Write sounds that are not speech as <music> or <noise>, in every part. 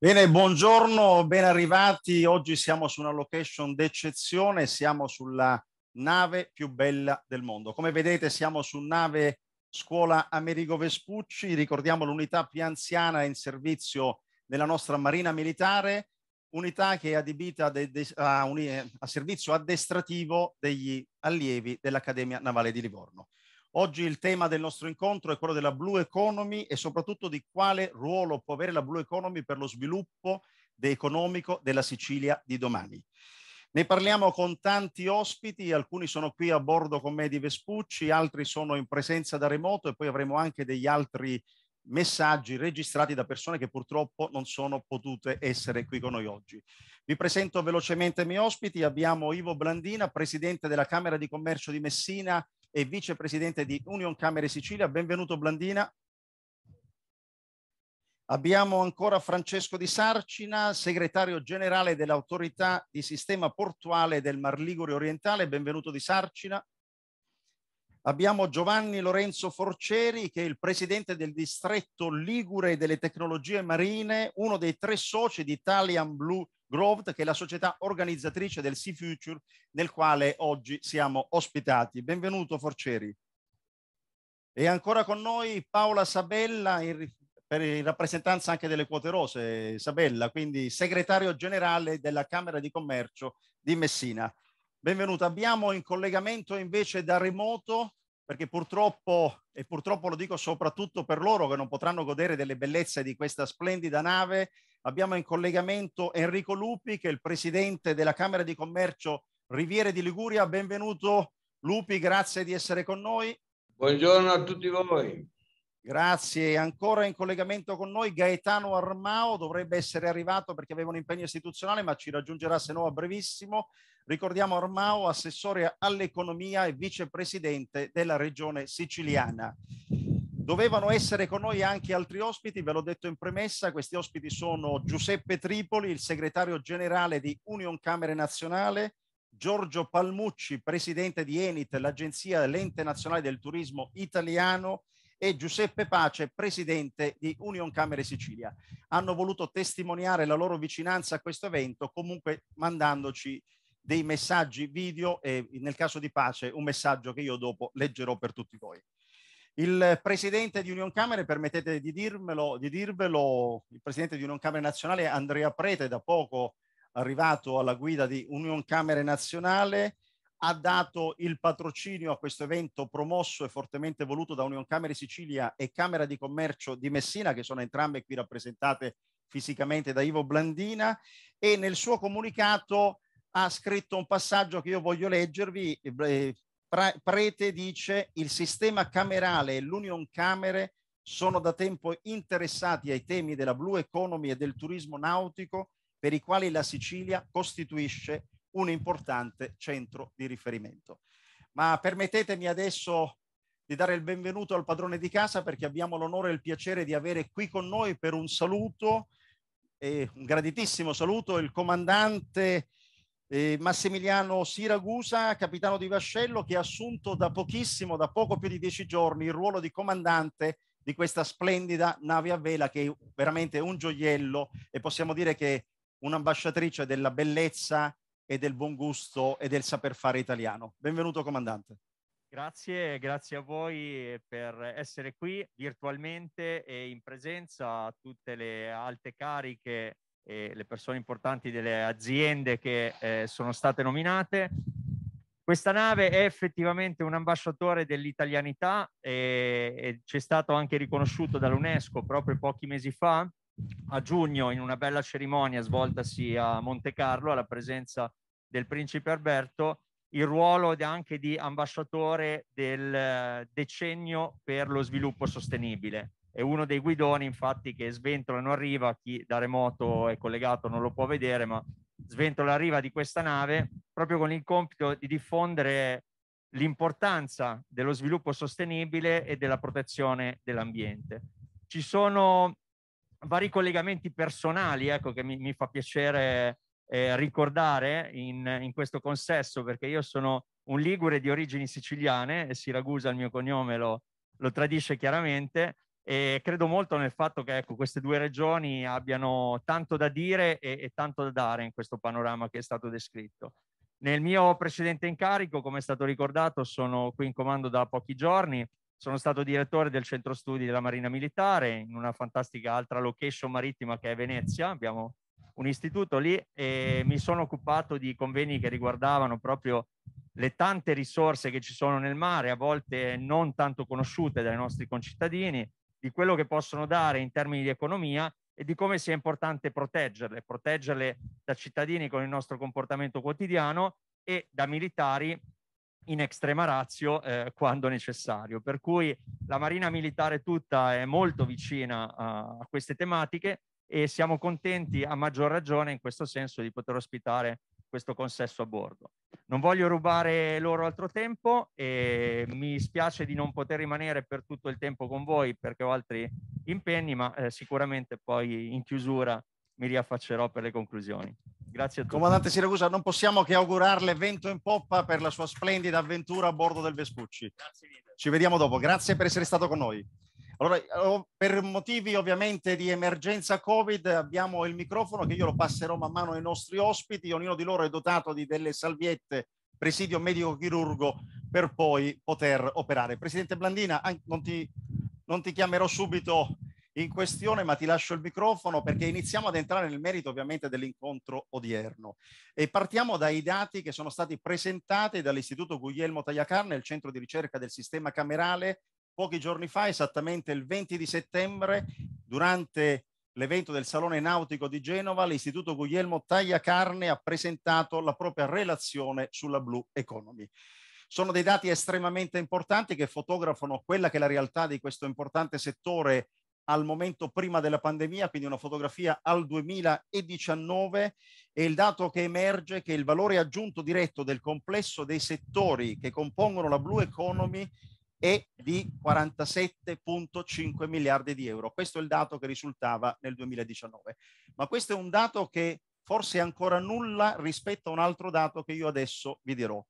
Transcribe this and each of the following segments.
Bene, buongiorno, ben arrivati. Oggi siamo su una location d'eccezione, siamo sulla nave più bella del mondo. Come vedete siamo su nave scuola Amerigo Vespucci, ricordiamo l'unità più anziana in servizio nella nostra Marina Militare, unità che è adibita de, de, a, un, a servizio addestrativo degli allievi dell'Accademia Navale di Livorno. Oggi il tema del nostro incontro è quello della Blue Economy e soprattutto di quale ruolo può avere la Blue Economy per lo sviluppo economico della Sicilia di domani. Ne parliamo con tanti ospiti, alcuni sono qui a bordo con me di Vespucci, altri sono in presenza da remoto e poi avremo anche degli altri messaggi registrati da persone che purtroppo non sono potute essere qui con noi oggi. Vi presento velocemente i miei ospiti, abbiamo Ivo Blandina, presidente della Camera di Commercio di Messina e vicepresidente di Union Camere Sicilia. Benvenuto Blandina. Abbiamo ancora Francesco Di Sarcina, segretario generale dell'autorità di sistema portuale del Mar Ligure Orientale. Benvenuto Di Sarcina. Abbiamo Giovanni Lorenzo Forceri, che è il presidente del distretto Ligure delle tecnologie marine, uno dei tre soci di Italian Blue Grove, che è la società organizzatrice del Sea Future, nel quale oggi siamo ospitati. Benvenuto Forceri. E ancora con noi Paola Sabella, in, per, in rappresentanza anche delle quote rose, Sabella, quindi segretario generale della Camera di Commercio di Messina. Benvenuto. Abbiamo in collegamento invece da remoto perché purtroppo, e purtroppo lo dico soprattutto per loro che non potranno godere delle bellezze di questa splendida nave, abbiamo in collegamento Enrico Lupi, che è il presidente della Camera di Commercio Riviere di Liguria. Benvenuto Lupi, grazie di essere con noi. Buongiorno a tutti voi. Grazie, ancora in collegamento con noi Gaetano Armao, dovrebbe essere arrivato perché aveva un impegno istituzionale ma ci raggiungerà se no a brevissimo. Ricordiamo Armao, assessore all'economia e vicepresidente della regione siciliana. Dovevano essere con noi anche altri ospiti, ve l'ho detto in premessa, questi ospiti sono Giuseppe Tripoli, il segretario generale di Union Camere Nazionale, Giorgio Palmucci, presidente di Enit, l'agenzia dell'ente nazionale del turismo italiano, e Giuseppe Pace, presidente di Union Camere Sicilia. Hanno voluto testimoniare la loro vicinanza a questo evento, comunque mandandoci dei messaggi video e nel caso di pace un messaggio che io dopo leggerò per tutti voi. Il presidente di Union Camere, permettete di, dirmelo, di dirvelo, il presidente di Union Camere Nazionale Andrea Prete, da poco arrivato alla guida di Union Camere Nazionale, ha dato il patrocinio a questo evento promosso e fortemente voluto da Union Camere Sicilia e Camera di Commercio di Messina, che sono entrambe qui rappresentate fisicamente da Ivo Blandina, e nel suo comunicato ha scritto un passaggio che io voglio leggervi. Eh, Prete dice il sistema camerale e l'union camere sono da tempo interessati ai temi della blue economy e del turismo nautico per i quali la Sicilia costituisce un importante centro di riferimento. Ma permettetemi adesso di dare il benvenuto al padrone di casa perché abbiamo l'onore e il piacere di avere qui con noi per un saluto, eh, un graditissimo saluto, il comandante eh, Massimiliano Siragusa, capitano di vascello, che ha assunto da pochissimo, da poco più di dieci giorni, il ruolo di comandante di questa splendida nave a vela che è veramente un gioiello e possiamo dire che un'ambasciatrice della bellezza e del buon gusto e del saper fare italiano. Benvenuto comandante. Grazie, grazie a voi eh, per essere qui virtualmente e in presenza a tutte le alte cariche e le persone importanti delle aziende che eh, sono state nominate. Questa nave è effettivamente un ambasciatore dell'italianità e, e ci è stato anche riconosciuto dall'UNESCO proprio pochi mesi fa, a giugno, in una bella cerimonia svoltasi a Monte Carlo alla presenza del principe Alberto, il ruolo anche di ambasciatore del decennio per lo sviluppo sostenibile è uno dei guidoni infatti che sventola non arriva, chi da remoto è collegato non lo può vedere, ma sventola arriva di questa nave proprio con il compito di diffondere l'importanza dello sviluppo sostenibile e della protezione dell'ambiente. Ci sono vari collegamenti personali ecco, che mi, mi fa piacere eh, ricordare in, in questo consesso perché io sono un ligure di origini siciliane e Siragusa il mio cognome lo, lo tradisce chiaramente e credo molto nel fatto che ecco, queste due regioni abbiano tanto da dire e, e, tanto da dare in questo panorama che è stato descritto. Nel mio precedente incarico, come è stato ricordato, sono qui in comando da pochi giorni, sono stato direttore del centro studi della Marina Militare in una fantastica altra location marittima che è Venezia, abbiamo un istituto lì e mi sono occupato di convegni che riguardavano proprio le tante risorse che ci sono nel mare, a volte non tanto conosciute dai nostri concittadini, di quello che possono dare in termini di economia e di come sia importante proteggerle, proteggerle da cittadini con il nostro comportamento quotidiano e da militari in estrema razio eh, quando necessario. Per cui la Marina Militare tutta è molto vicina a, a queste tematiche e siamo contenti a maggior ragione in questo senso di poter ospitare questo consesso a bordo. Non voglio rubare loro altro tempo e mi spiace di non poter rimanere per tutto il tempo con voi perché ho altri impegni, ma eh, sicuramente poi in chiusura mi riaffaccerò per le conclusioni. Grazie a tutti. Comandante Siracusa, non possiamo che augurarle vento in poppa per la sua splendida avventura a bordo del Vespucci. Grazie mille. Ci vediamo dopo. Grazie per essere stato con noi. Allora, oh, per motivi ovviamente di emergenza Covid abbiamo il microfono che io lo passerò man mano ai nostri ospiti, ognuno di loro è dotato di delle salviette presidio medico-chirurgo per poi poter operare. Presidente Blandina, non ti, non ti chiamerò subito in questione, ma ti lascio il microfono perché iniziamo ad entrare nel merito ovviamente dell'incontro odierno. E partiamo dai dati che sono stati presentati dall'Istituto Guglielmo Tagliacarne, il centro di ricerca del sistema camerale, pochi giorni fa, esattamente il 20 di settembre, durante l'evento del Salone Nautico di Genova, l'Istituto Guglielmo Tagliacarne ha presentato la propria relazione sulla Blue Economy. Sono dei dati estremamente importanti che fotografano quella che è la realtà di questo importante settore al momento prima della pandemia, quindi una fotografia al 2019 e il dato che emerge è che il valore aggiunto diretto del complesso dei settori che compongono la Blue Economy è di 47.5 miliardi di euro. Questo è il dato che risultava nel 2019. Ma questo è un dato che forse è ancora nulla rispetto a un altro dato che io adesso vi dirò,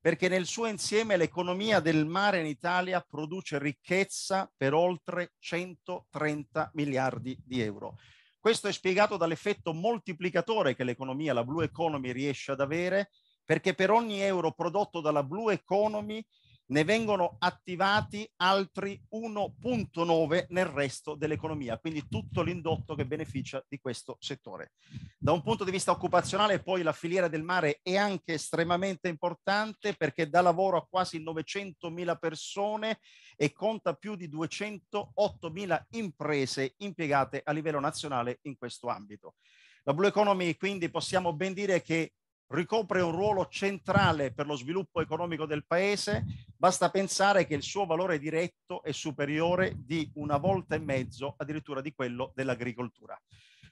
perché nel suo insieme l'economia del mare in Italia produce ricchezza per oltre 130 miliardi di euro. Questo è spiegato dall'effetto moltiplicatore che l'economia, la Blue Economy, riesce ad avere, perché per ogni euro prodotto dalla Blue Economy ne vengono attivati altri 1.9 nel resto dell'economia, quindi tutto l'indotto che beneficia di questo settore. Da un punto di vista occupazionale poi la filiera del mare è anche estremamente importante perché dà lavoro a quasi 900.000 persone e conta più di 208.000 imprese impiegate a livello nazionale in questo ambito. La Blue Economy quindi possiamo ben dire che ricopre un ruolo centrale per lo sviluppo economico del paese, basta pensare che il suo valore diretto è superiore di una volta e mezzo addirittura di quello dell'agricoltura.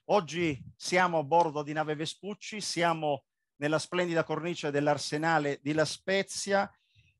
Oggi siamo a bordo di nave Vespucci, siamo nella splendida cornice dell'arsenale di La Spezia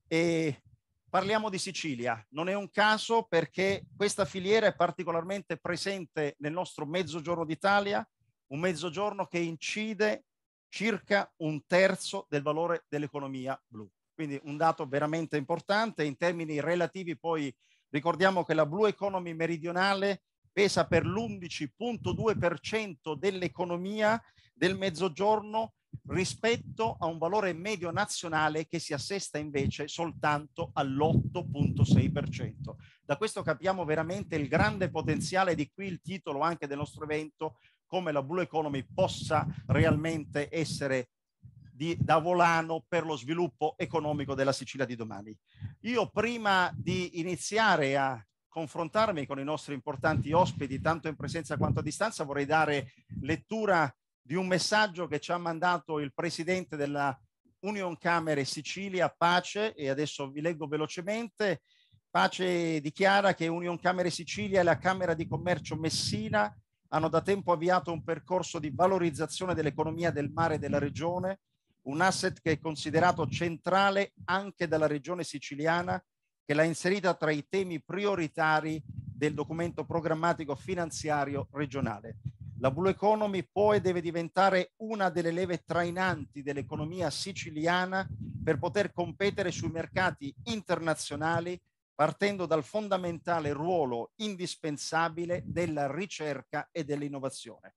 e parliamo di Sicilia. Non è un caso perché questa filiera è particolarmente presente nel nostro mezzogiorno d'Italia, un mezzogiorno che incide circa un terzo del valore dell'economia blu. Quindi un dato veramente importante in termini relativi poi ricordiamo che la Blue Economy meridionale pesa per l'11.2% dell'economia del mezzogiorno rispetto a un valore medio nazionale che si assesta invece soltanto all'8.6%. Da questo capiamo veramente il grande potenziale di qui il titolo anche del nostro evento come la Blue Economy possa realmente essere di, da volano per lo sviluppo economico della Sicilia di domani. Io prima di iniziare a confrontarmi con i nostri importanti ospiti, tanto in presenza quanto a distanza, vorrei dare lettura di un messaggio che ci ha mandato il presidente della Union Camere Sicilia, Pace, e adesso vi leggo velocemente. Pace dichiara che Union Camere Sicilia e la Camera di Commercio Messina hanno da tempo avviato un percorso di valorizzazione dell'economia del mare della regione, un asset che è considerato centrale anche dalla regione siciliana, che l'ha inserita tra i temi prioritari del documento programmatico finanziario regionale. La Blue Economy può e deve diventare una delle leve trainanti dell'economia siciliana per poter competere sui mercati internazionali partendo dal fondamentale ruolo indispensabile della ricerca e dell'innovazione.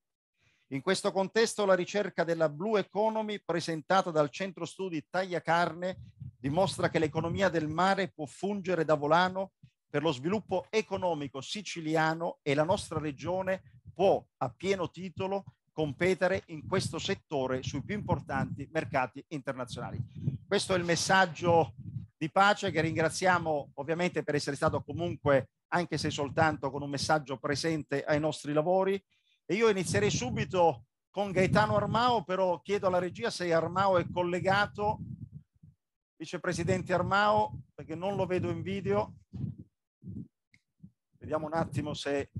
In questo contesto la ricerca della Blue Economy presentata dal Centro Studi Tagliacarne dimostra che l'economia del mare può fungere da volano per lo sviluppo economico siciliano e la nostra regione può a pieno titolo competere in questo settore sui più importanti mercati internazionali. Questo è il messaggio di pace che ringraziamo ovviamente per essere stato comunque, anche se soltanto con un messaggio presente ai nostri lavori. E io inizierei subito con Gaetano Armao, però chiedo alla regia se Armao è collegato. Vicepresidente Armao, perché non lo vedo in video. Vediamo un attimo se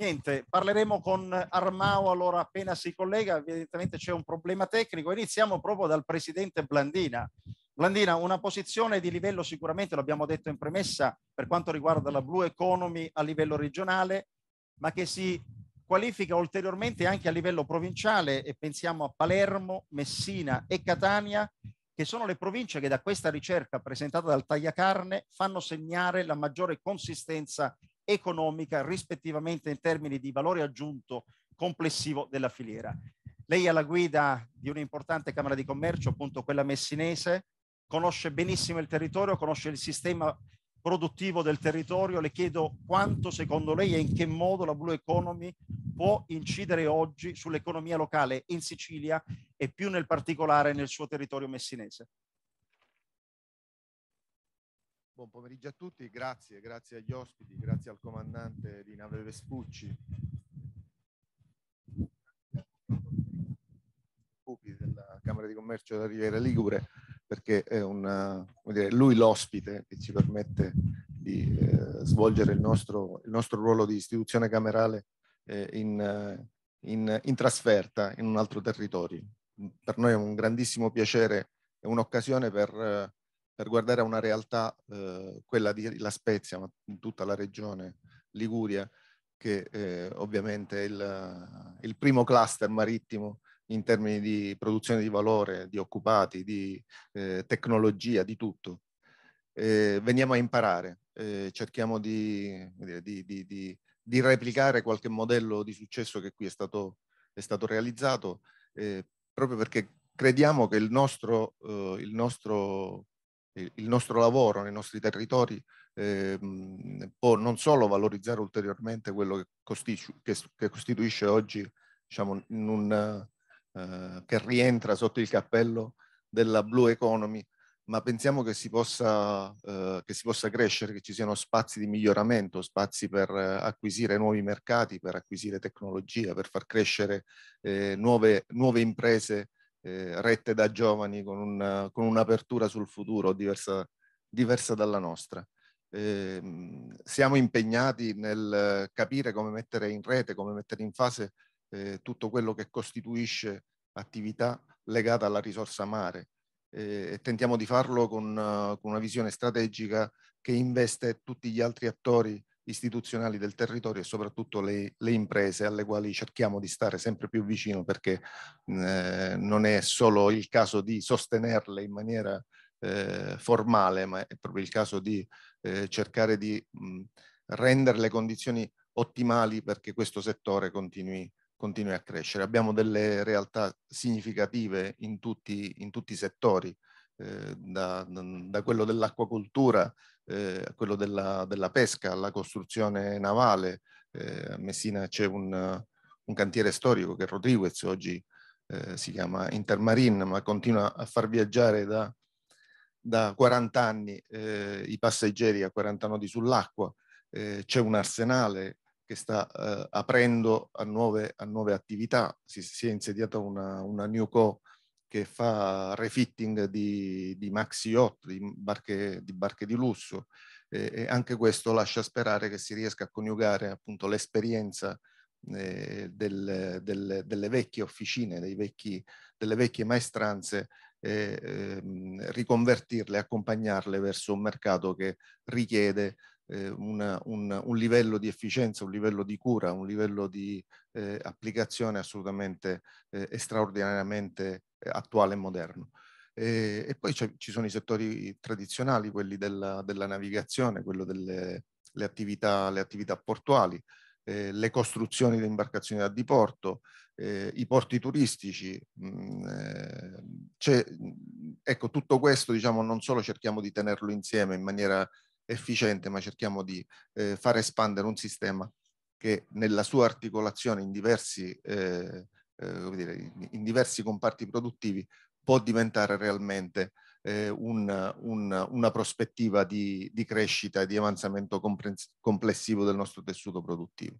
Niente, parleremo con Armao allora appena si collega, evidentemente c'è un problema tecnico. Iniziamo proprio dal presidente Blandina. Blandina, una posizione di livello sicuramente, l'abbiamo detto in premessa, per quanto riguarda la Blue Economy a livello regionale, ma che si qualifica ulteriormente anche a livello provinciale e pensiamo a Palermo, Messina e Catania, che sono le province che da questa ricerca presentata dal Tagliacarne fanno segnare la maggiore consistenza economica rispettivamente in termini di valore aggiunto complessivo della filiera. Lei è alla guida di un'importante Camera di Commercio, appunto quella messinese, conosce benissimo il territorio, conosce il sistema produttivo del territorio. Le chiedo quanto secondo lei e in che modo la Blue Economy può incidere oggi sull'economia locale in Sicilia e più nel particolare nel suo territorio messinese. Buon pomeriggio a tutti, grazie, grazie agli ospiti, grazie al comandante di nave Vespucci, della Camera di Commercio della Riviera Ligure, perché è una, dire, lui l'ospite che ci permette di eh, svolgere il nostro, il nostro, ruolo di istituzione camerale eh, in, in, in trasferta in un altro territorio. Per noi è un grandissimo piacere, è un'occasione per... Eh, per guardare a una realtà, eh, quella di La Spezia, ma in tutta la regione Liguria, che eh, ovviamente è il, il, primo cluster marittimo in termini di produzione di valore, di occupati, di eh, tecnologia, di tutto. veniamo a imparare, eh, cerchiamo di, di, di, di, replicare qualche modello di successo che qui è stato, è stato realizzato, eh, proprio perché crediamo che il nostro, eh, il nostro il nostro lavoro nei nostri territori eh, può non solo valorizzare ulteriormente quello che, costitu che, che costituisce oggi, diciamo, un, eh, che rientra sotto il cappello della blue economy, ma pensiamo che si, possa, eh, che si possa crescere, che ci siano spazi di miglioramento, spazi per eh, acquisire nuovi mercati, per acquisire tecnologia, per far crescere eh, nuove, nuove imprese eh, rette da giovani con, un, con un'apertura sul futuro diversa, diversa dalla nostra. Eh, siamo impegnati nel capire come mettere in rete, come mettere in fase eh, tutto quello che costituisce attività legata alla risorsa mare eh, e tentiamo di farlo con, con, una visione strategica che investe tutti gli altri attori istituzionali del territorio e soprattutto le, le, imprese alle quali cerchiamo di stare sempre più vicino perché eh, non è solo il caso di sostenerle in maniera eh, formale, ma è proprio il caso di eh, cercare di mh, rendere le condizioni ottimali perché questo settore continui, continui, a crescere. Abbiamo delle realtà significative in tutti, in tutti i settori, eh, da, da, quello dell'acquacoltura eh, quello della, della, pesca, alla costruzione navale. Eh, a Messina c'è un, un, cantiere storico che è Rodriguez, oggi eh, si chiama Intermarine, ma continua a far viaggiare da, da 40 anni eh, i passeggeri a 40 nodi sull'acqua. Eh, c'è un arsenale che sta eh, aprendo a nuove, a nuove attività, si, si, è insediata una, una new co che fa refitting di, di maxi yacht, di barche di, barche di lusso eh, e anche questo lascia sperare che si riesca a coniugare appunto l'esperienza eh, del, del, delle vecchie officine, vecchi, delle vecchie maestranze e ehm, riconvertirle, accompagnarle verso un mercato che richiede eh, una, un, un, livello di efficienza, un livello di cura, un livello di eh, applicazione assolutamente eh, straordinariamente attuale e moderno. E, e poi ci sono i settori tradizionali, quelli della, della navigazione, quello delle attività, le attività, portuali, eh, le costruzioni di imbarcazioni da diporto, eh, i porti turistici. Mh, mm, eh, ecco, tutto questo diciamo, non solo cerchiamo di tenerlo insieme in maniera efficiente, ma cerchiamo di eh, far espandere un sistema che nella sua articolazione in diversi eh, eh, dire, in, in, diversi comparti produttivi può diventare realmente eh, un, un, una prospettiva di, di crescita e di avanzamento complessivo del nostro tessuto produttivo.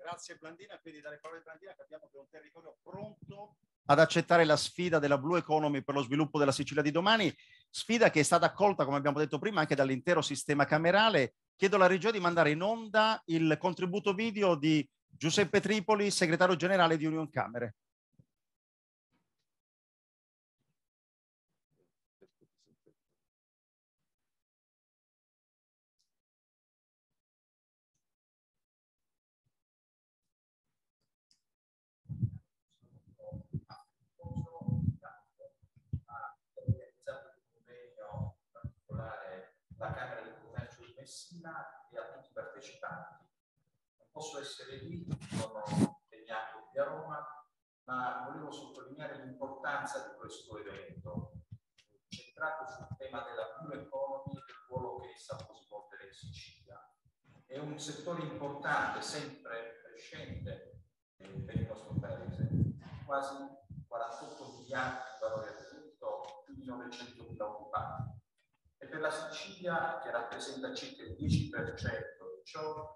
Grazie Blandina, quindi dalle parole di Blandina capiamo che è un territorio pronto ad accettare la sfida della Blue Economy per lo sviluppo della Sicilia di domani, sfida che è stata accolta, come abbiamo detto prima, anche dall'intero sistema camerale. Chiedo alla regia di mandare in onda il contributo video di Giuseppe Tripoli, segretario generale di Union Camere. la Camera di Commercio di Messina e a tutti i partecipanti posso essere lì, sono impegnato qui a Roma, ma volevo sottolineare l'importanza di questo evento, centrato sul tema della blue economy e del ruolo che essa può svolgere in Sicilia. È un settore importante, sempre crescente eh, per il nostro paese, quasi 48 miliardi di valore aggiunto, più di 900 mila occupati. E per la Sicilia, che rappresenta circa il 10% di ciò,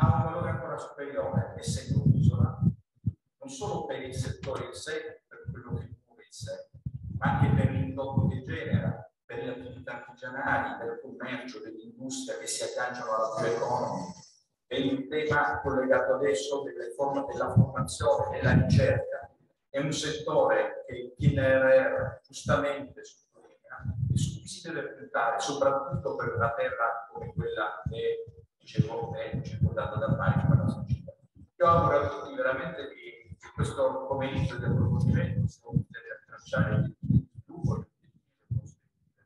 ha un valore ancora superiore, essendo un'isola, non solo per il settore in sé, per quello che cura in sé, ma anche per l'indotto che genera, per le attività artigianali, per il commercio, dell'industria che si agganciano alla più economy, è un tema collegato adesso forme della formazione, e della ricerca. È un settore che il PNRR giustamente sottolinea e su cui si deve puntare, soprattutto per una terra come quella che dicevo, è circondata da pagine per la società. Io auguro a tutti veramente che questo pomeriggio del approfondimento siamo potuti tracciare il sviluppo,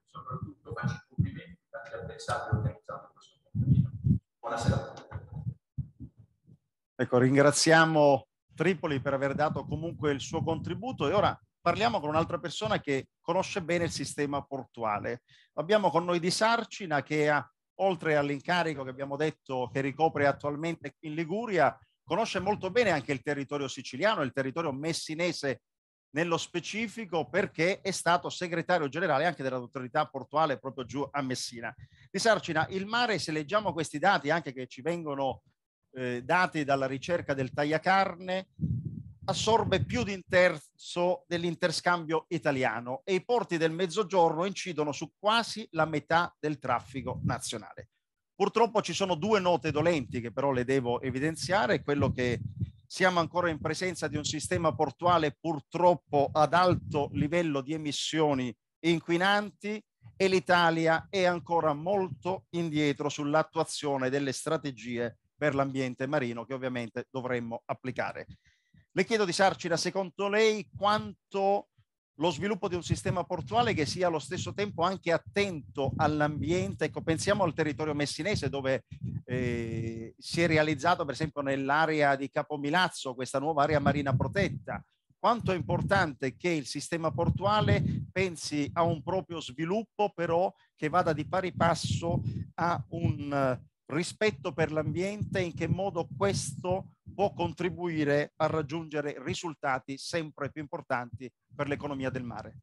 soprattutto faccio i complimenti a chi ha pensato e organizzato questo pomeriggio. Buonasera. a tutti. Ecco, ringraziamo Tripoli per aver dato comunque il suo contributo e ora parliamo con un'altra persona che conosce bene il sistema portuale. Abbiamo con noi Di Sarcina che ha oltre all'incarico che abbiamo detto che ricopre attualmente in Liguria, conosce molto bene anche il territorio siciliano, il territorio messinese nello specifico perché è stato segretario generale anche dell'autorità portuale proprio giù a Messina. Di Sarcina, il mare, se leggiamo questi dati anche che ci vengono eh, dati dalla ricerca del tagliacarne, assorbe più di un terzo dell'interscambio italiano e i porti del mezzogiorno incidono su quasi la metà del traffico nazionale. Purtroppo ci sono due note dolenti che però le devo evidenziare, quello che siamo ancora in presenza di un sistema portuale purtroppo ad alto livello di emissioni inquinanti e l'Italia è ancora molto indietro sull'attuazione delle strategie per l'ambiente marino che ovviamente dovremmo applicare. Le chiedo di Sarcina, secondo lei quanto lo sviluppo di un sistema portuale che sia allo stesso tempo anche attento all'ambiente. Ecco, pensiamo al territorio messinese dove eh, si è realizzato per esempio nell'area di Capomilazzo questa nuova area marina protetta. Quanto è importante che il sistema portuale pensi a un proprio sviluppo però che vada di pari passo a un rispetto per l'ambiente e in che modo questo può contribuire a raggiungere risultati sempre più importanti per l'economia del mare.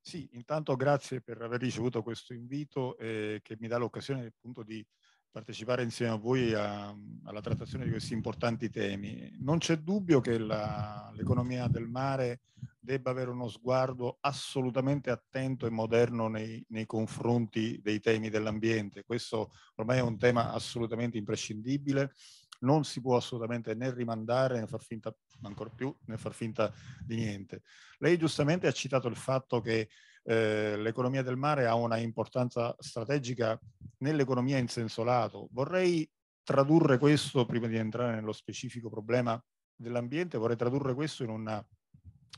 Sì, intanto grazie per aver ricevuto questo invito eh, che mi dà l'occasione appunto di partecipare insieme a voi a, alla trattazione di questi importanti temi. Non c'è dubbio che l'economia del mare debba avere uno sguardo assolutamente attento e moderno nei, nei confronti dei temi dell'ambiente. Questo ormai è un tema assolutamente imprescindibile, non si può assolutamente né rimandare né far finta, ancora più, né far finta di niente. Lei giustamente ha citato il fatto che eh, l'economia del mare ha una importanza strategica nell'economia in senso lato. Vorrei tradurre questo, prima di entrare nello specifico problema dell'ambiente, vorrei tradurre questo in una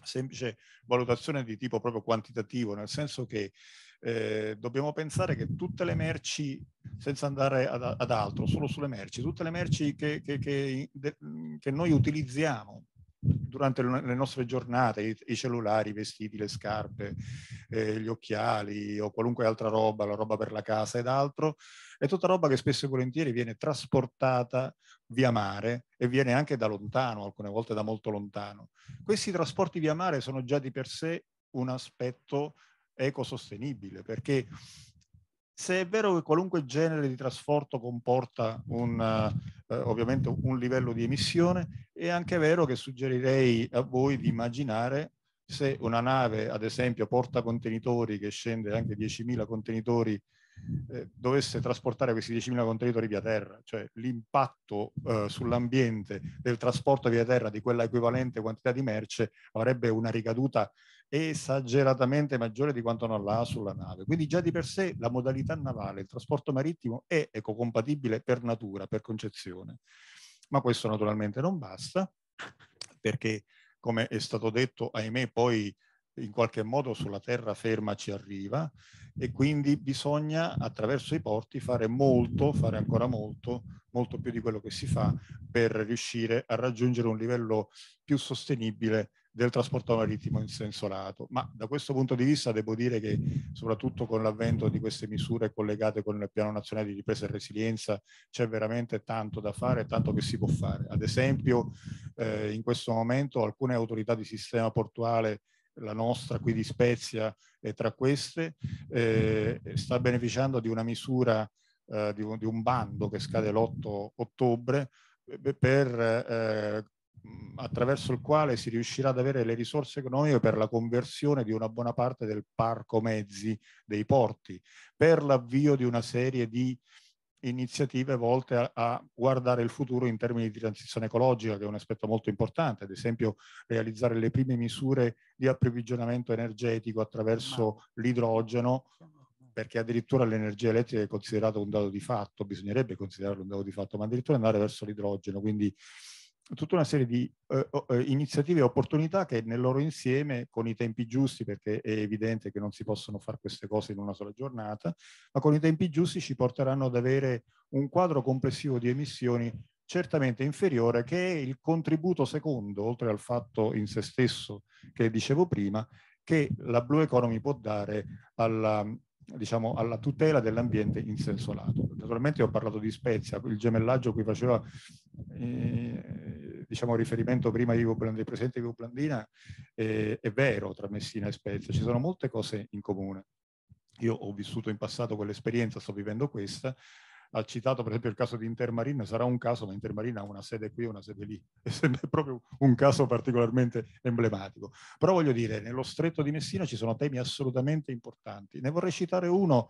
semplice valutazione di tipo proprio quantitativo, nel senso che eh, dobbiamo pensare che tutte le merci, senza andare ad, ad altro, solo sulle merci, tutte le merci che, che, che, de, che noi utilizziamo durante le nostre giornate, i, i cellulari, i vestiti, le scarpe, eh, gli occhiali o qualunque altra roba, la roba per la casa ed altro, è tutta roba che spesso e volentieri viene trasportata via mare e viene anche da lontano, alcune volte da molto lontano. Questi trasporti via mare sono già di per sé un aspetto ecosostenibile perché se è vero che qualunque genere di trasporto comporta un, eh, ovviamente un livello di emissione, è anche vero che suggerirei a voi di immaginare se una nave, ad esempio, porta contenitori che scende anche 10.000 contenitori eh, dovesse trasportare questi 10.000 contenitori via terra, cioè l'impatto eh, sull'ambiente del trasporto via terra di quella equivalente quantità di merce avrebbe una ricaduta esageratamente maggiore di quanto non l'ha sulla nave. Quindi già di per sé la modalità navale, il trasporto marittimo è ecocompatibile per natura, per concezione. Ma questo naturalmente non basta, perché come è stato detto, ahimè, poi in qualche modo sulla terraferma ci arriva e quindi bisogna attraverso i porti fare molto, fare ancora molto, molto più di quello che si fa per riuscire a raggiungere un livello più sostenibile del trasporto marittimo in senso lato. Ma da questo punto di vista devo dire che soprattutto con l'avvento di queste misure collegate con il Piano Nazionale di Ripresa e Resilienza c'è veramente tanto da fare, tanto che si può fare. Ad esempio eh, in questo momento alcune autorità di sistema portuale la nostra qui di Spezia è tra queste, eh, sta beneficiando di una misura, eh, di, un, di, un, bando che scade l'8 ottobre eh, per, eh, attraverso il quale si riuscirà ad avere le risorse economiche per la conversione di una buona parte del parco mezzi dei porti, per l'avvio di una serie di iniziative volte a, a, guardare il futuro in termini di transizione ecologica, che è un aspetto molto importante, ad esempio realizzare le prime misure di approvvigionamento energetico attraverso l'idrogeno, perché addirittura l'energia elettrica è considerata un dato di fatto, bisognerebbe considerarlo un dato di fatto, ma addirittura andare verso l'idrogeno, quindi tutta una serie di eh, eh, iniziative e opportunità che nel loro insieme, con i tempi giusti, perché è evidente che non si possono fare queste cose in una sola giornata, ma con i tempi giusti ci porteranno ad avere un quadro complessivo di emissioni certamente inferiore, che è il contributo secondo, oltre al fatto in se stesso che dicevo prima, che la Blue Economy può dare alla, diciamo, alla tutela dell'ambiente in senso lato. Naturalmente ho parlato di Spezia, il gemellaggio cui faceva eh, diciamo, riferimento prima Ivo Blandina, presente Ivo Blandina, eh, è vero tra Messina e Spezia, ci sono molte cose in comune. Io ho vissuto in passato quell'esperienza, sto vivendo questa, ha citato per esempio il caso di Intermarina, sarà un caso, ma Intermarina ha una sede qui e una sede lì, è <laughs> sembra proprio un caso particolarmente emblematico. Però voglio dire, nello stretto di Messina ci sono temi assolutamente importanti. Ne vorrei citare uno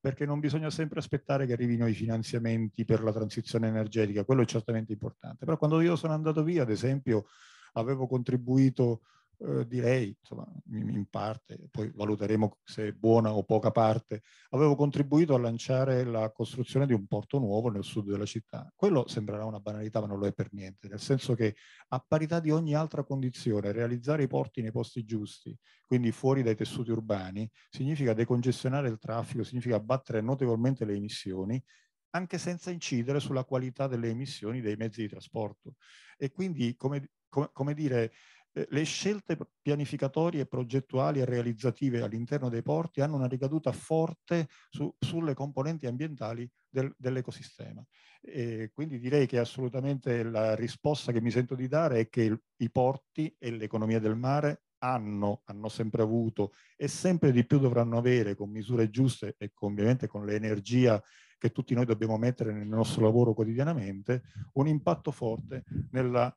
perché non bisogna sempre aspettare che arrivino i finanziamenti per la transizione energetica, quello è certamente importante. Però quando io sono andato via, ad esempio, avevo contribuito eh, direi, insomma, in parte, poi valuteremo se è buona o poca parte, avevo contribuito a lanciare la costruzione di un porto nuovo nel sud della città. Quello sembrerà una banalità, ma non lo è per niente, nel senso che a parità di ogni altra condizione, realizzare i porti nei posti giusti, quindi fuori dai tessuti urbani, significa decongestionare il traffico, significa abbattere notevolmente le emissioni anche senza incidere sulla qualità delle emissioni dei mezzi di trasporto. E quindi, come, come, come dire, eh, le scelte pianificatorie, progettuali e realizzative all'interno dei porti hanno una ricaduta forte su, sulle componenti ambientali del, dell'ecosistema. E quindi direi che assolutamente la risposta che mi sento di dare è che il, i porti e l'economia del mare hanno, hanno sempre avuto e sempre di più dovranno avere con misure giuste e con, ovviamente con l'energia che tutti noi dobbiamo mettere nel nostro lavoro quotidianamente, un impatto forte nella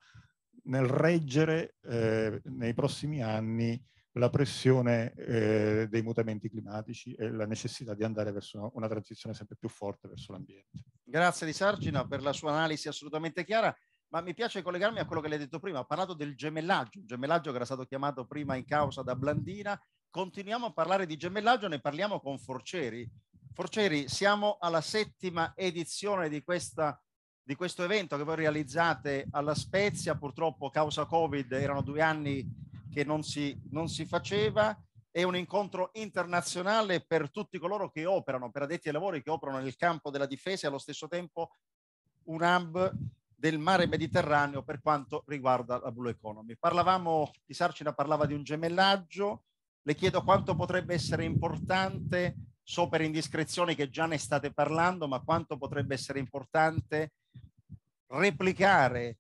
nel reggere eh, nei prossimi anni la pressione eh, dei mutamenti climatici e la necessità di andare verso una, transizione sempre più forte verso l'ambiente. Grazie di Sargina per la sua analisi assolutamente chiara, ma mi piace collegarmi a quello che lei ha detto prima, ha parlato del gemellaggio, un gemellaggio che era stato chiamato prima in causa da Blandina, continuiamo a parlare di gemellaggio, ne parliamo con Forcieri. Forcieri, siamo alla settima edizione di questa di questo evento che voi realizzate alla Spezia, purtroppo causa Covid erano due anni che non si, non si faceva, è un incontro internazionale per tutti coloro che operano, per addetti ai lavori che operano nel campo della difesa e allo stesso tempo un hub del mare Mediterraneo per quanto riguarda la Blue Economy. Parlavamo, Sarcina, parlava di un gemellaggio, le chiedo quanto potrebbe essere importante So per indiscrezioni che già ne state parlando, ma quanto potrebbe essere importante replicare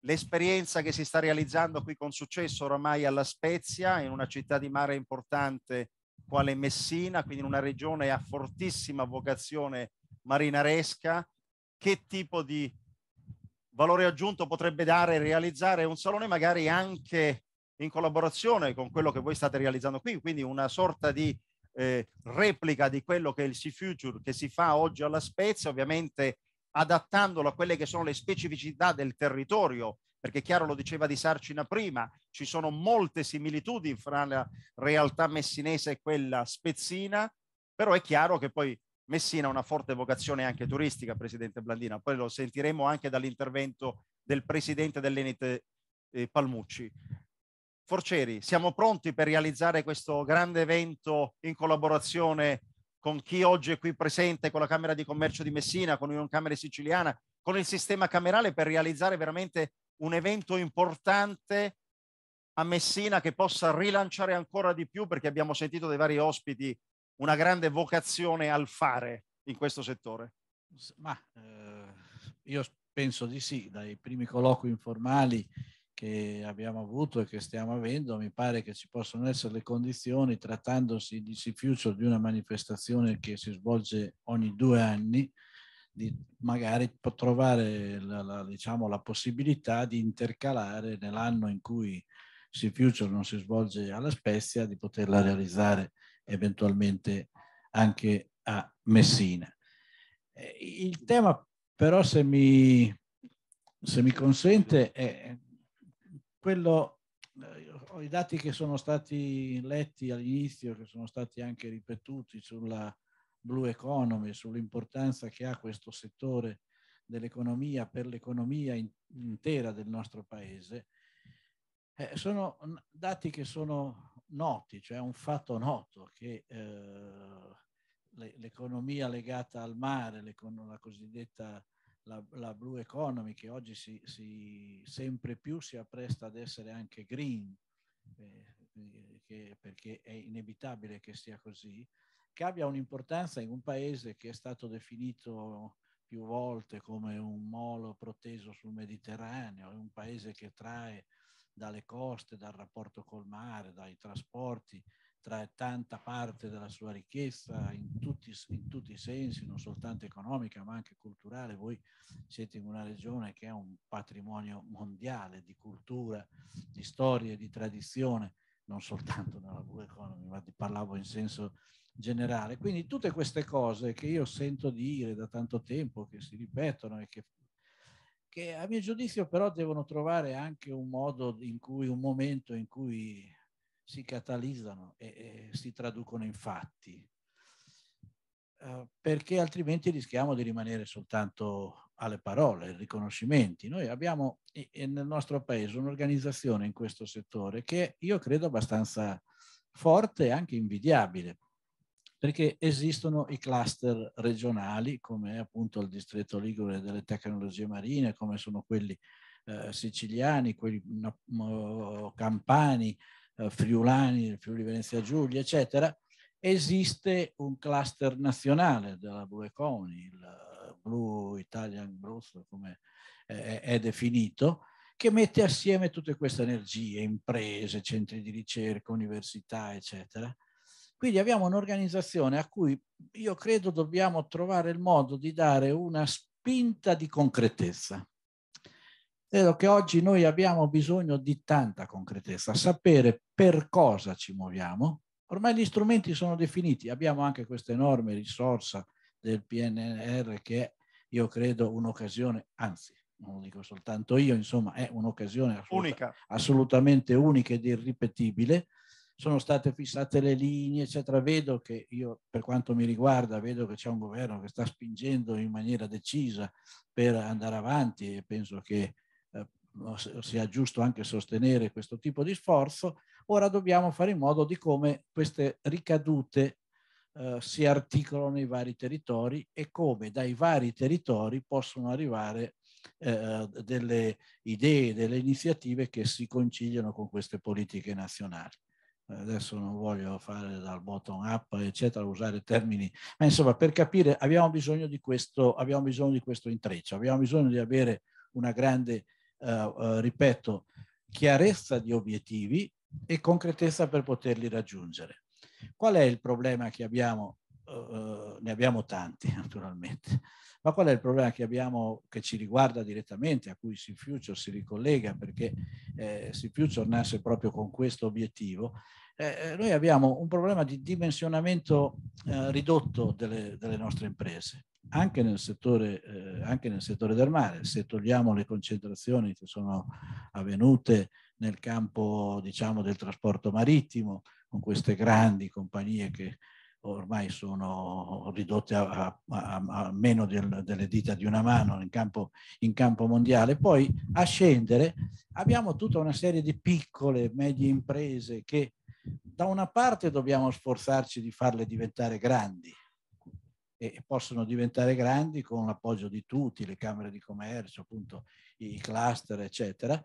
l'esperienza che si sta realizzando qui con successo oramai alla Spezia, in una città di mare importante quale Messina, quindi in una regione a fortissima vocazione marinaresca, che tipo di valore aggiunto potrebbe dare realizzare un salone magari anche in collaborazione con quello che voi state realizzando qui, quindi una sorta di eh, replica di quello che è il Sea Future che si fa oggi alla Spezia, ovviamente adattandolo a quelle che sono le specificità del territorio, perché chiaro lo diceva di Sarcina prima, ci sono molte similitudini fra la realtà messinese e quella spezzina, però è chiaro che poi Messina ha una forte vocazione anche turistica, Presidente Blandina, poi lo sentiremo anche dall'intervento del Presidente dell'Enite eh, Palmucci. Forceri, siamo pronti per realizzare questo grande evento in collaborazione con chi oggi è qui presente, con la Camera di Commercio di Messina, con Union Camere Siciliana, con il sistema camerale per realizzare veramente un evento importante a Messina che possa rilanciare ancora di più, perché abbiamo sentito dai vari ospiti una grande vocazione al fare in questo settore. Ma eh, io penso di sì, dai primi colloqui informali che abbiamo avuto e che stiamo avendo, mi pare che ci possano essere le condizioni, trattandosi di Sea di una manifestazione che si svolge ogni due anni, di magari trovare la, la, diciamo, la possibilità di intercalare nell'anno in cui Sea non si svolge alla Spezia, di poterla realizzare eventualmente anche a Messina. Eh, il tema però, se mi, se mi consente, è quello, eh, i dati che sono stati letti all'inizio, che sono stati anche ripetuti sulla blue economy, sull'importanza che ha questo settore dell'economia per l'economia intera del nostro paese, eh, sono dati che sono noti, cioè un fatto noto che eh, l'economia legata al mare, la cosiddetta la, la blue economy che oggi si, si, sempre più si appresta ad essere anche green, eh, eh, che, perché è inevitabile che sia così, che abbia un'importanza in un paese che è stato definito più volte come un molo proteso sul Mediterraneo, è un paese che trae dalle coste, dal rapporto col mare, dai trasporti, tra tanta parte della sua ricchezza in tutti, in tutti, i sensi, non soltanto economica ma anche culturale. Voi siete in una regione che è un patrimonio mondiale di cultura, di storia, di tradizione, non soltanto nella Blue Economy, ma parlavo in senso generale. Quindi tutte queste cose che io sento dire da tanto tempo, che si ripetono e che che a mio giudizio però devono trovare anche un modo in cui, un momento in cui si catalizzano e, e si traducono in fatti, eh, perché altrimenti rischiamo di rimanere soltanto alle parole, ai riconoscimenti. Noi abbiamo nel nostro paese un'organizzazione in questo settore che io credo abbastanza forte e anche invidiabile, perché esistono i cluster regionali, come appunto il distretto Ligure delle tecnologie marine, come sono quelli eh, siciliani, quelli no, campani, eh, friulani, Friuli Venezia Giulia, eccetera, esiste un cluster nazionale della Blue Economy, il eh, Blue Italian Growth, come eh, è definito, che mette assieme tutte queste energie, imprese, centri di ricerca, università, eccetera. Quindi abbiamo un'organizzazione a cui io credo dobbiamo trovare il modo di dare una spinta di concretezza. Credo che oggi noi abbiamo bisogno di tanta concretezza, sapere per cosa ci muoviamo. Ormai gli strumenti sono definiti, abbiamo anche questa enorme risorsa del PNR che è, io credo, un'occasione, anzi, non lo dico soltanto io, insomma, è un'occasione assoluta, unica. assolutamente unica ed irripetibile. Sono state fissate le linee, eccetera. Vedo che io, per quanto mi riguarda, vedo che c'è un governo che sta spingendo in maniera decisa per andare avanti e penso che sia giusto anche sostenere questo tipo di sforzo, ora dobbiamo fare in modo di come queste ricadute eh, si articolano nei vari territori e come dai vari territori possono arrivare eh, delle idee, delle iniziative che si conciliano con queste politiche nazionali adesso non voglio fare dal bottom up, eccetera, usare termini, ma insomma per capire abbiamo bisogno di questo, abbiamo bisogno di questo intreccio, abbiamo bisogno di avere una grande eh, eh, ripeto, chiarezza di obiettivi e concretezza per poterli raggiungere. Qual è il problema che abbiamo? Eh, eh ne abbiamo tanti <laughs> naturalmente, ma qual è il problema che abbiamo che ci riguarda direttamente, a cui Sea si ricollega perché eh, Sea nasce proprio con questo obiettivo, eh, eh, noi abbiamo un problema di dimensionamento eh, ridotto delle, delle, nostre imprese, anche nel, settore, eh, anche nel, settore, del mare. Se togliamo le concentrazioni che sono avvenute nel campo diciamo, del trasporto marittimo, con queste grandi compagnie che ormai sono ridotte a, a, a meno del, delle dita di una mano in campo, in campo, mondiale. Poi a scendere abbiamo tutta una serie di piccole, e medie imprese che da una parte dobbiamo sforzarci di farle diventare grandi e possono diventare grandi con l'appoggio di tutti, le camere di commercio, appunto i cluster, eccetera,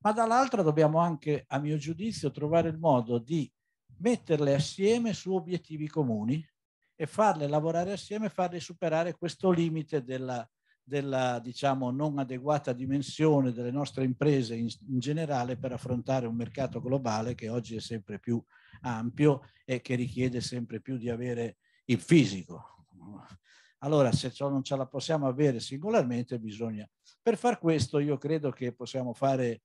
ma dall'altra dobbiamo anche, a mio giudizio, trovare il modo di metterle assieme su obiettivi comuni e farle lavorare assieme, farle superare questo limite della, della diciamo, non adeguata dimensione delle nostre imprese in, in, generale per affrontare un mercato globale che oggi è sempre più ampio e che richiede sempre più di avere il fisico. Allora, se ciò non ce la possiamo avere singolarmente, bisogna... Per far questo io credo che possiamo fare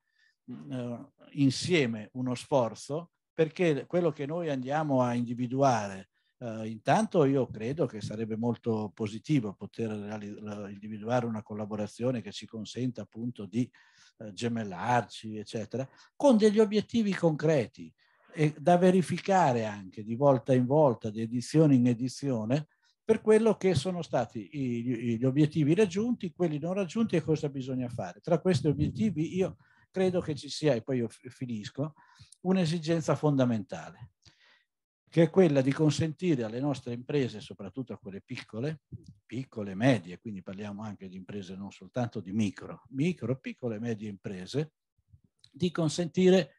eh, insieme uno sforzo perché quello che noi andiamo a individuare eh, intanto io credo che sarebbe molto positivo poter uhm, individuare una collaborazione che ci consenta appunto di eh, gemellarci, eccetera, con degli obiettivi concreti e da verificare anche di volta in volta, di edizione in edizione, per quello che sono stati gli obiettivi raggiunti, quelli non raggiunti e cosa bisogna fare. Tra questi obiettivi io credo che ci sia, e poi io finisco, un'esigenza fondamentale, che è quella di consentire alle nostre imprese, soprattutto a quelle piccole, piccole e medie, quindi parliamo anche di imprese non soltanto di micro, micro, piccole e medie imprese, di consentire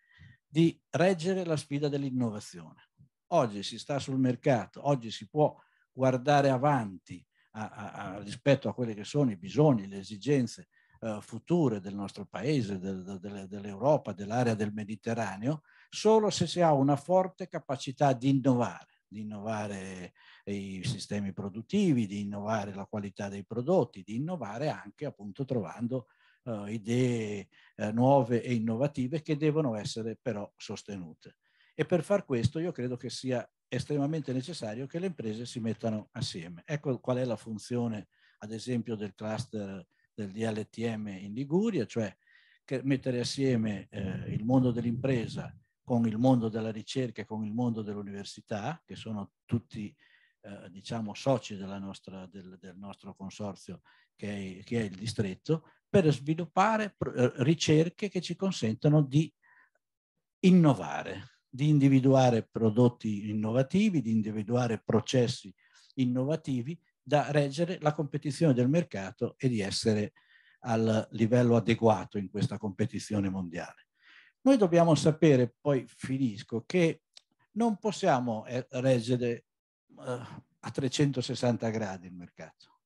di reggere la sfida dell'innovazione. Oggi si sta sul mercato, oggi si può guardare avanti a, a, a, rispetto a quelli che sono i bisogni, le esigenze eh, future del nostro paese, del, del, dell'Europa, dell'area del Mediterraneo, solo se si ha una forte capacità di innovare, di innovare i sistemi produttivi, di innovare la qualità dei prodotti, di innovare anche appunto trovando uh, idee uh, nuove e innovative che devono essere però sostenute. E per far questo io credo che sia estremamente necessario che le imprese si mettano assieme. Ecco qual è la funzione, ad esempio, del cluster del DLTM in Liguria, cioè mettere assieme eh, il mondo dell'impresa con il mondo della ricerca e con il mondo dell'università, che sono tutti eh, diciamo, soci nostra, del, del, nostro consorzio che è, che è, il distretto, per sviluppare eh, ricerche che ci consentano di innovare, di individuare prodotti innovativi, di individuare processi innovativi da reggere la competizione del mercato e di essere al livello adeguato in questa competizione mondiale. Noi dobbiamo sapere, poi finisco, che non possiamo eh, reggere eh, a 360 gradi il mercato,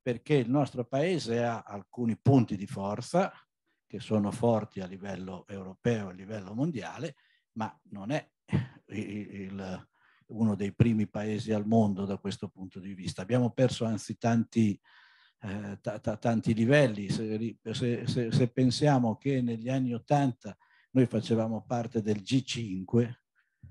perché il nostro paese ha alcuni punti di forza che sono forti a livello europeo, a livello mondiale, ma non è eh, il, uno dei primi paesi al mondo da questo punto di vista. Abbiamo perso anzi tanti, eh, tanti livelli. Se, se, se, pensiamo che negli anni Ottanta noi facevamo parte del G5,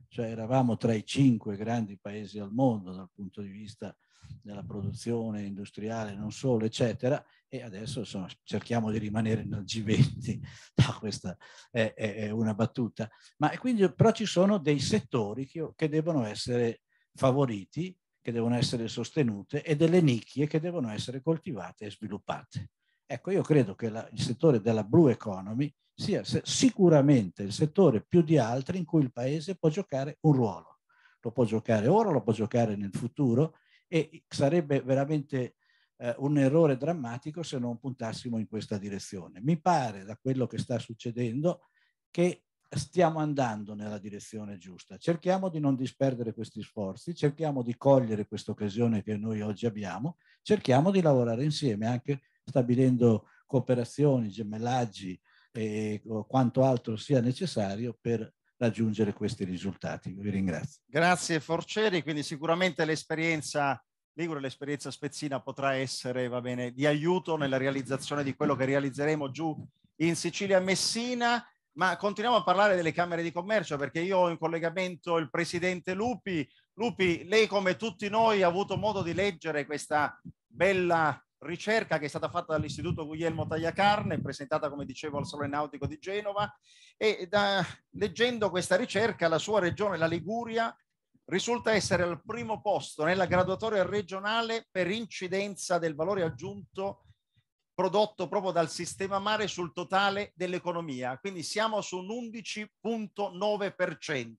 cioè eravamo tra i cinque grandi paesi al mondo dal punto di vista della produzione industriale, non solo, eccetera, e adesso insomma, cerchiamo di rimanere nel G20, <laughs> no, questa è, è, è, una battuta, ma quindi, però ci sono dei settori che, che devono essere favoriti, che devono essere sostenute e delle nicchie che devono essere coltivate e sviluppate. Ecco, io credo che la, il settore della blue economy sia sicuramente il settore più di altri in cui il Paese può giocare un ruolo. Lo può giocare ora, lo può giocare nel futuro e sarebbe veramente eh, un errore drammatico se non puntassimo in questa direzione. Mi pare, da quello che sta succedendo, che stiamo andando nella direzione giusta. Cerchiamo di non disperdere questi sforzi, cerchiamo di cogliere questa occasione che noi oggi abbiamo, cerchiamo di lavorare insieme anche stabilendo cooperazioni, gemellaggi, e quanto altro sia necessario per raggiungere questi risultati. Vi ringrazio. Grazie Forcieri, quindi sicuramente l'esperienza Ligure, l'esperienza spezzina potrà essere va bene, di aiuto nella realizzazione di quello che realizzeremo giù in Sicilia Messina, ma continuiamo a parlare delle Camere di Commercio perché io ho in collegamento il Presidente Lupi. Lupi, lei come tutti noi ha avuto modo di leggere questa bella ricerca che è stata fatta dall'Istituto Guglielmo Tagliacarne, presentata come dicevo al Sole Nautico di Genova e da, leggendo questa ricerca la sua regione, la Liguria, risulta essere al primo posto nella graduatoria regionale per incidenza del valore aggiunto prodotto proprio dal sistema mare sul totale dell'economia. Quindi siamo su un 11.9%.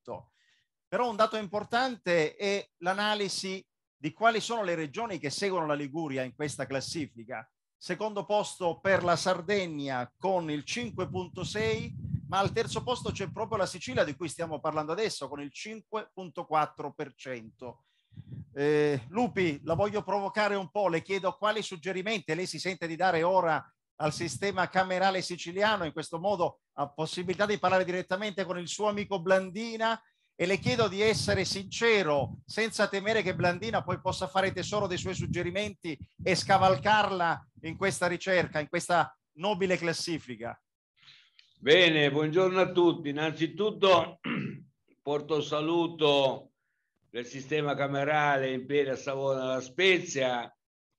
Però un dato importante è l'analisi di quali sono le regioni che seguono la Liguria in questa classifica. Secondo posto per la Sardegna con il 5.6, ma al terzo posto c'è proprio la Sicilia di cui stiamo parlando adesso con il 5.4%. Eh, Lupi, la voglio provocare un po', le chiedo quali suggerimenti lei si sente di dare ora al sistema camerale siciliano, in questo modo ha possibilità di parlare direttamente con il suo amico Blandina e le chiedo di essere sincero, senza temere che Blandina poi possa fare tesoro dei suoi suggerimenti e scavalcarla in questa ricerca, in questa nobile classifica. Bene, buongiorno a tutti. Innanzitutto <clears throat> porto un saluto del sistema camerale Imperia Savona La Spezia,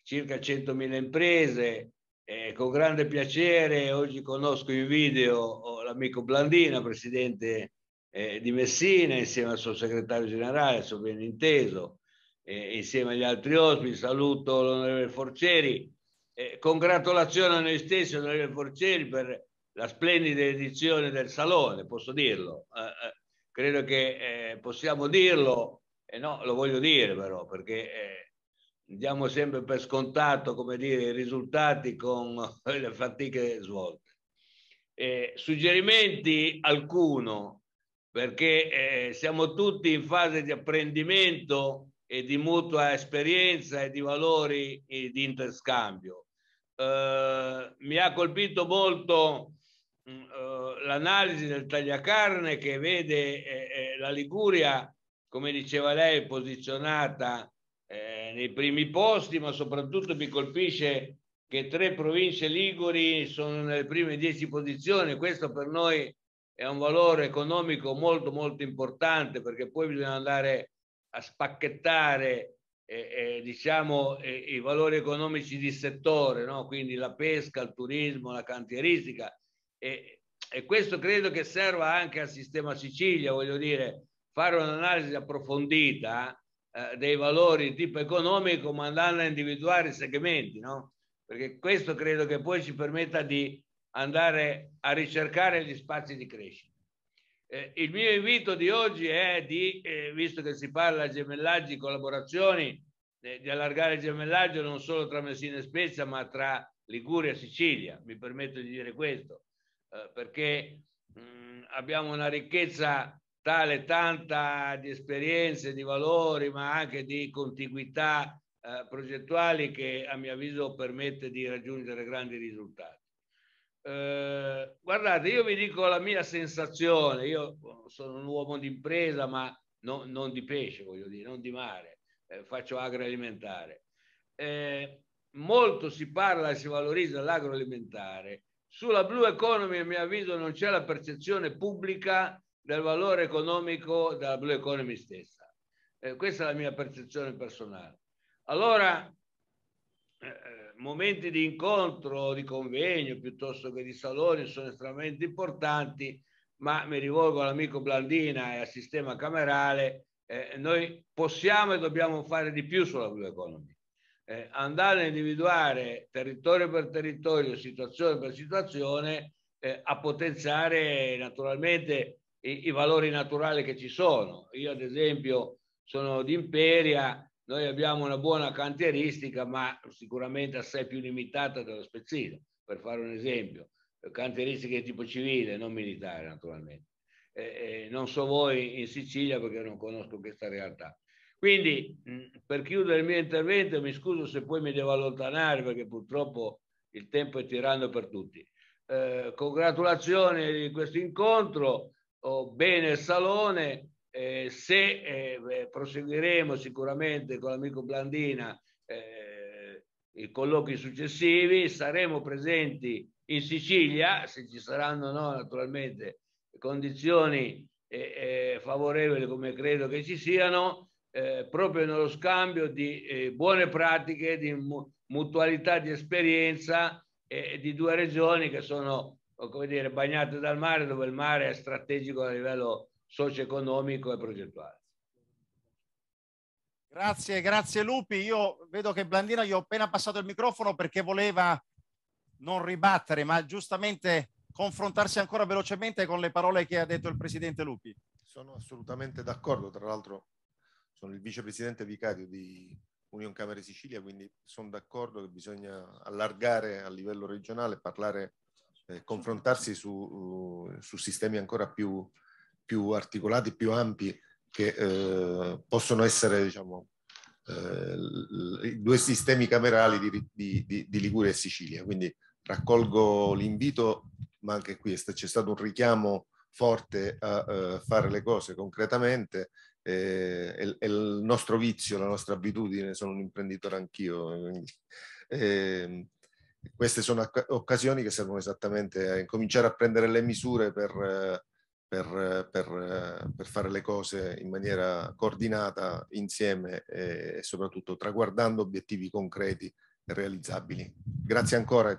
circa 100.000 imprese. E con grande piacere oggi conosco in video oh, l'amico Blandina, presidente eh, di Messina insieme al suo segretario generale, adesso ben inteso, eh, insieme agli altri ospiti. Saluto l'onorevole Forcieri. Eh, congratulazioni a noi stessi, onorevole Forcieri, per la splendida edizione del Salone, posso dirlo. Eh, eh, credo che eh, possiamo dirlo, e no, lo voglio dire però, perché diamo sempre per scontato, come dire, i risultati con <laughs> le fatiche svolte. suggerimenti alcuno perché eh, siamo tutti in fase di apprendimento e di mutua esperienza e di valori e di interscambio. Eh, mi ha colpito molto mm, eh, l'analisi del tagliacarne che vede eh, eh, la Liguria, come diceva lei, posizionata eh, nei primi posti, ma soprattutto mi colpisce che tre province liguri sono nelle prime dieci posizioni. Questo per noi è è un valore economico molto molto importante perché poi bisogna andare a spacchettare eh, eh, diciamo, eh, i valori economici di settore, no? quindi la pesca, il turismo, la cantieristica. E, e, questo credo che serva anche al sistema Sicilia, voglio dire, fare un'analisi approfondita eh, dei valori di tipo economico, ma andando a individuare i segmenti, no? perché questo credo che poi ci permetta di andare a ricercare gli spazi di crescita. Eh, il mio invito di oggi è di, eh, visto che si parla di gemellaggi, collaborazioni, eh, di allargare il gemellaggio non solo tra Messina e Spezia, ma tra Liguria e Sicilia, mi permetto di dire questo, eh, perché mh, mm, abbiamo una ricchezza tale tanta di esperienze, di valori, ma anche di contiguità eh, progettuali che a mio avviso permette di raggiungere grandi risultati. Eh, guardate, io vi dico la mia sensazione, io boh, sono un uomo di impresa, ma no, non di pesce, voglio dire, non di mare, eh, faccio agroalimentare. Eh, molto si parla e si valorizza l'agroalimentare. Sulla blue economy, a mio avviso, non c'è la percezione pubblica del valore economico della blue economy stessa. Eh, questa è la mia percezione personale. Allora, eh, momenti di incontro, di convegno piuttosto che di saloni sono estremamente importanti, ma mi rivolgo all'amico Blandina e al sistema camerale, eh, noi possiamo e dobbiamo fare di più sulla blue economy. Eh, andare a individuare territorio per territorio, situazione per situazione, eh, a potenziare naturalmente i, i, valori naturali che ci sono. Io ad esempio sono di Imperia, noi abbiamo una buona cantieristica, ma sicuramente assai più limitata della Spezzino, per fare un esempio. Cantieristiche di tipo civile, non militare naturalmente. Eh, eh, non so voi in Sicilia perché non conosco questa realtà. Quindi, mh, per chiudere il mio intervento, mi scuso se poi mi devo allontanare perché purtroppo il tempo è tiranno per tutti. Eh, congratulazioni di questo incontro, oh, bene il salone, eh, se eh, proseguiremo sicuramente con l'amico Blandina eh, i colloqui successivi, saremo presenti in Sicilia, se ci saranno no, naturalmente condizioni eh, eh, favorevoli come credo che ci siano, eh, proprio nello scambio di buone pratiche, di mutualità di esperienza di due regioni che sono come dire, bagnate dal mare, dove il mare è strategico a livello socio-economico e progettuale. Grazie, grazie Lupi. Io vedo che Blandina gli ho appena passato il microfono perché voleva non ribattere, ma giustamente confrontarsi ancora velocemente con le parole che ha detto il presidente Lupi. Sono assolutamente d'accordo, tra l'altro sono il vicepresidente vicario di Union Camere Sicilia, quindi sono d'accordo che bisogna allargare a livello regionale, parlare, eh, confrontarsi su, uh, su sistemi ancora più più articolati, più ampi, che eh, possono essere diciamo, eh, i due sistemi camerali di, di, di, di, Liguria e Sicilia. Quindi raccolgo l'invito, ma anche qui c'è stato un richiamo forte a uh, fare le cose concretamente. Eh, è, è il nostro vizio, la nostra abitudine, sono un imprenditore anch'io. Eh, queste sono occasioni che servono esattamente a incominciare a prendere le misure per eh, per, per, per, fare le cose in maniera coordinata, insieme e soprattutto traguardando obiettivi concreti e realizzabili. Grazie ancora.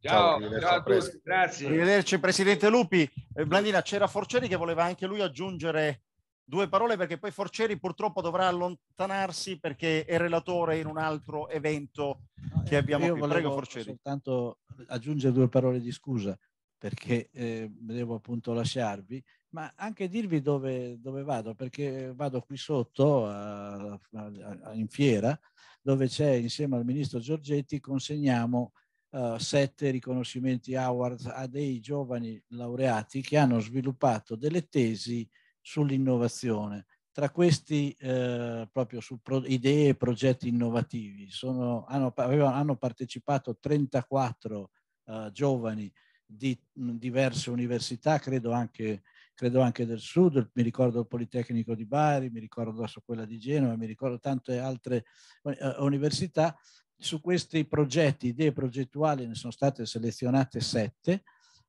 Ciao, ciao, ciao a tutti, grazie. Arrivederci Presidente Lupi. Blandina, eh, c'era Forceri che voleva anche lui aggiungere due parole perché poi Forceri purtroppo dovrà allontanarsi perché è relatore in un altro evento che abbiamo Io qui. Prego Forceri. soltanto aggiungere due parole di scusa perché eh, devo appunto lasciarvi, ma anche dirvi dove, dove vado, perché vado qui sotto a, a, in fiera, dove c'è insieme al ministro Giorgetti consegniamo uh, sette riconoscimenti awards a dei giovani laureati che hanno sviluppato delle tesi sull'innovazione. Tra questi eh, proprio su pro idee e progetti innovativi Sono, hanno, avevano, hanno partecipato 34 uh, eh, giovani di diverse università, credo anche, credo anche, del sud, mi ricordo il Politecnico di Bari, mi ricordo adesso quella di Genova, mi ricordo tante altre eh, eh, università. Su questi progetti, idee progettuali, ne sono state selezionate sette.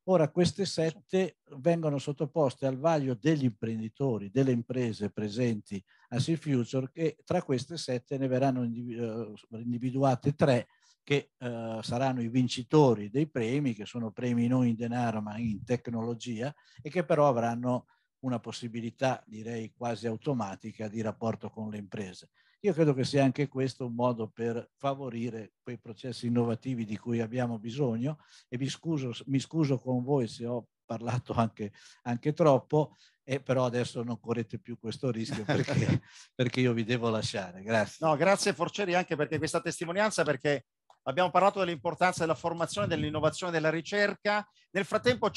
Ora queste sette vengono sottoposte al vaglio degli imprenditori, delle imprese presenti a Sea Future, che tra queste sette ne verranno eh, individuate tre che eh, saranno i vincitori dei premi, che sono premi non in denaro ma in tecnologia e che però avranno una possibilità, direi quasi automatica, di rapporto con le imprese. Io credo che sia anche questo un modo per favorire quei processi innovativi di cui abbiamo bisogno e mi scuso, mi scuso con voi se ho parlato anche, anche troppo, e però adesso non correte più questo rischio perché, <laughs> perché io vi devo lasciare. Grazie. No, grazie Forceri anche perché questa testimonianza, perché abbiamo parlato dell'importanza della formazione, dell'innovazione, della ricerca. Nel frattempo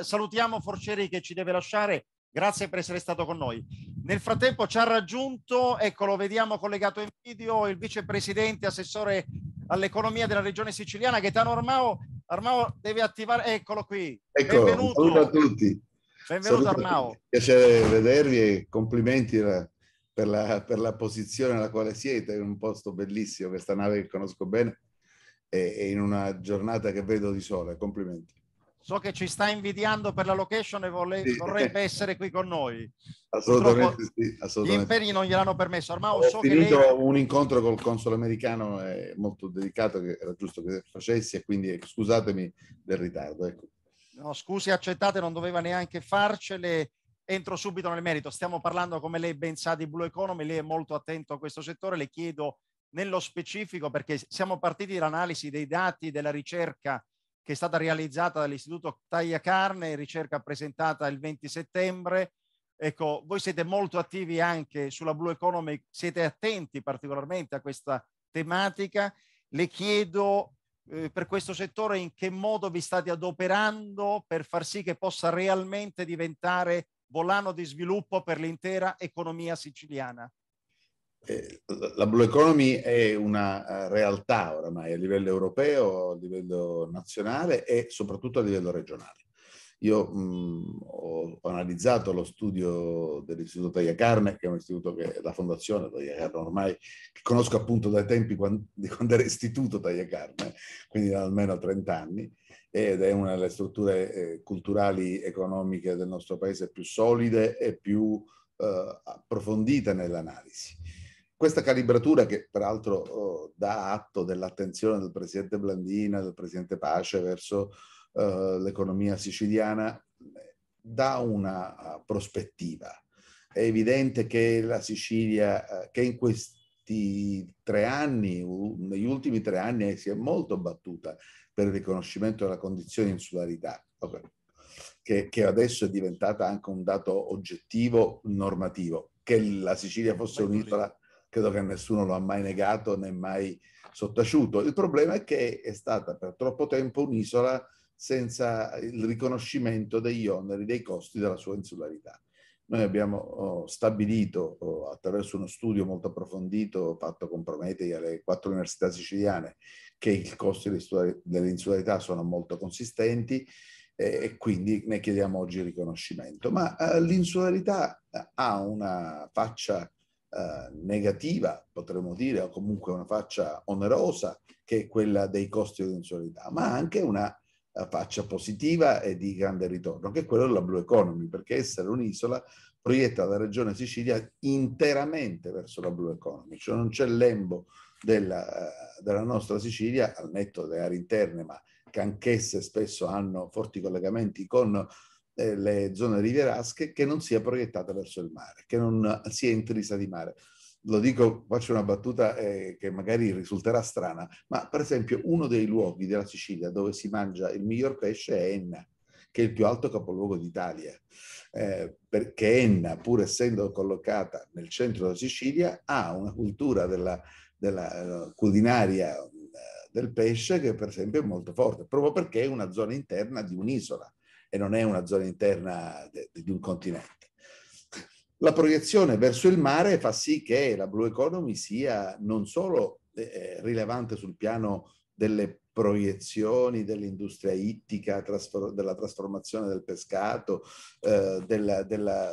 salutiamo Forcieri che ci deve lasciare. Grazie per essere stato con noi. Nel frattempo ci ha raggiunto, ecco, lo vediamo collegato in video il vicepresidente assessore all'economia della regione siciliana, Gaetano Armao. Armao deve attivare, eccolo qui. Ecco, Benvenuto. Saluto a tutti. Benvenuto saluto Armao. Piacere vedervi e complimenti per la, per la posizione nella quale siete, è un posto bellissimo, questa nave che conosco bene e, in una giornata che vedo di sole. Complimenti. So che ci sta invidiando per la location e vole- sì. vorrebbe essere qui con noi. Assolutamente Purtroppo sì. Assolutamente. Gli impegni non gliel'hanno permesso. Ormai ho so finito lei... un incontro col console americano è molto delicato, che era giusto che facessi, e quindi scusatemi del ritardo. Ecco. No, scusi accettate, non doveva neanche farcele. Entro subito nel merito. Stiamo parlando, come lei ben sa, di Blue Economy. Lei è molto attento a questo settore. Le chiedo nello specifico, perché siamo partiti dall'analisi dei dati della ricerca che è stata realizzata dall'Istituto Tagliacarne, ricerca presentata il 20 settembre. Ecco, voi siete molto attivi anche sulla Blue Economy, siete attenti particolarmente a questa tematica. Le chiedo eh, per questo settore in che modo vi state adoperando per far sì che possa realmente diventare volano di sviluppo per l'intera economia siciliana. Eh, la blue economy è una eh, realtà oramai a livello europeo, a livello nazionale e soprattutto a livello regionale. Io mh, mm, ho analizzato lo studio dell'Istituto Tagliacarne, che è un istituto che la fondazione Tagliacarne ormai, che conosco appunto dai tempi quando, di quando era istituto Tagliacarne, quindi da almeno 30 anni, ed è una delle strutture eh, culturali economiche del nostro paese più solide e più eh, approfondite nell'analisi questa calibratura che peraltro oh, dà atto dell'attenzione del presidente Blandina, del presidente Pace verso eh, l'economia siciliana, dà una eh, prospettiva. È evidente che la Sicilia, eh, che in questi tre anni, negli ultimi tre anni, eh, si è molto battuta per il riconoscimento della condizione di insularità. Okay. Che, che adesso è diventata anche un dato oggettivo normativo, che la Sicilia fosse un'isola credo che nessuno lo ha mai negato né mai sottaciuto. Il problema è che è stata per troppo tempo un'isola senza il riconoscimento degli oneri, dei costi della sua insularità. Noi abbiamo oh, stabilito oh, attraverso uno studio molto approfondito fatto con Prometei alle quattro università siciliane che i costi dell'insularità sono molto consistenti e quindi ne chiediamo oggi il riconoscimento. Ma eh, l'insularità ha una faccia eh, negativa, potremmo dire, o comunque una faccia onerosa, che è quella dei costi di mensualità, ma anche una eh, faccia positiva e di grande ritorno, che è quella della Blue Economy, perché essere un'isola proietta la regione Sicilia interamente verso la Blue Economy, cioè non c'è lembo della, eh, della nostra Sicilia, al netto delle aree interne, ma che anch'esse spesso hanno forti collegamenti con eh, le zone rivierasche che non sia proiettata verso il mare, che non sia intrisa di mare. Lo dico, faccio una battuta eh, che magari risulterà strana, ma per esempio uno dei luoghi della Sicilia dove si mangia il miglior pesce è Enna, che è il più alto capoluogo d'Italia, eh, perché Enna, pur essendo collocata nel centro della Sicilia, ha una cultura della, della uh, culinaria eh, del pesce che per esempio è molto forte, proprio perché è una zona interna di un'isola e non è una zona interna di un continente. La proiezione verso il mare fa sì che la Blue Economy sia non solo eh, eh rilevante sul piano delle proiezioni dell'industria ittica, trasfor- della trasformazione del pescato, eh, della, della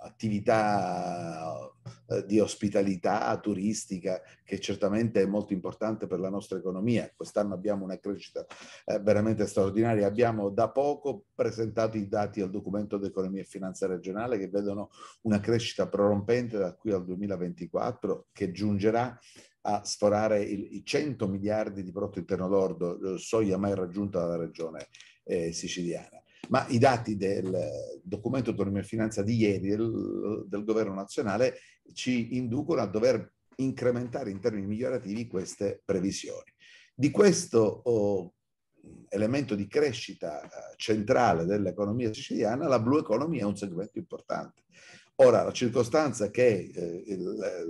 attività eh, di ospitalità turistica che certamente è molto importante per la nostra economia. Quest'anno abbiamo una crescita eh, veramente straordinaria. Abbiamo da poco presentato i dati al documento d'economia e finanza regionale che vedono una crescita prorompente da qui al 2024 che giungerà a sforare i 100 miliardi di prodotto interno lordo, eh, soglia mai raggiunta dalla regione siciliana ma i dati del documento autonomia e finanza di ieri del, del, governo nazionale ci inducono a dover incrementare in termini migliorativi queste previsioni. Di questo oh, elemento di crescita eh, centrale dell'economia siciliana, la blue economy è un segmento importante. Ora, la circostanza che eh, il,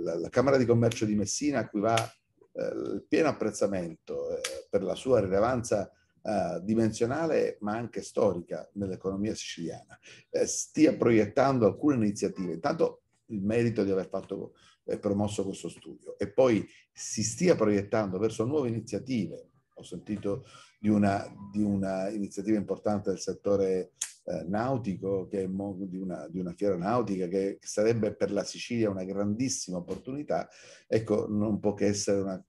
la, la, Camera di Commercio di Messina, a cui va eh, il pieno apprezzamento eh, per la sua rilevanza eh, dimensionale ma anche storica nell'economia siciliana, eh, stia proiettando alcune iniziative. Intanto il merito di aver fatto e eh, promosso questo studio e poi si stia proiettando verso nuove iniziative. Ho sentito di una, di una iniziativa importante del settore eh, nautico, che è di una, di una fiera nautica, che sarebbe per la Sicilia una grandissima opportunità. Ecco, non può che essere una,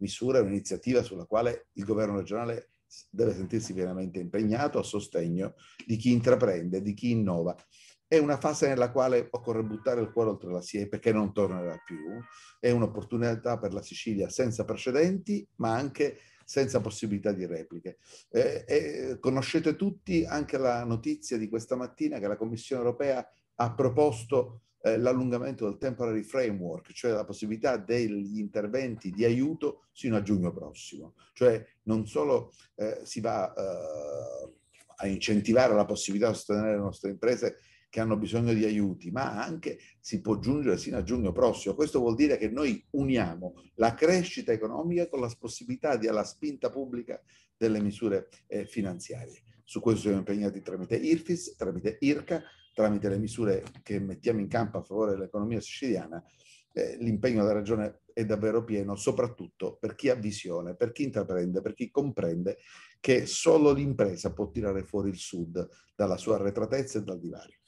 misura un'iniziativa sulla quale il governo regionale deve sentirsi pienamente impegnato a sostegno di chi intraprende, di chi innova. È una fase nella quale occorre buttare il cuore oltre la siepe che non tornerà più, è un'opportunità per la Sicilia senza precedenti, ma anche senza possibilità di repliche. Eh, eh, conoscete tutti anche la notizia di questa mattina che la Commissione europea ha proposto eh, l'allungamento del temporary framework, cioè la possibilità degli interventi di aiuto sino a giugno prossimo. Cioè non solo eh, si va eh, a incentivare la possibilità di sostenere le nostre imprese che hanno bisogno di aiuti, ma anche si può giungere sino a giugno prossimo. Questo vuol dire che noi uniamo la crescita economica con la possibilità della spinta pubblica delle misure eh, finanziarie. Su questo siamo impegnati tramite IRFIS, tramite IRCA, tramite le misure che mettiamo in campo a favore dell'economia siciliana, eh, l'impegno della regione è davvero pieno, soprattutto per chi ha visione, per chi intraprende, per chi comprende che solo l'impresa può tirare fuori il Sud dalla sua arretratezza e dal divario.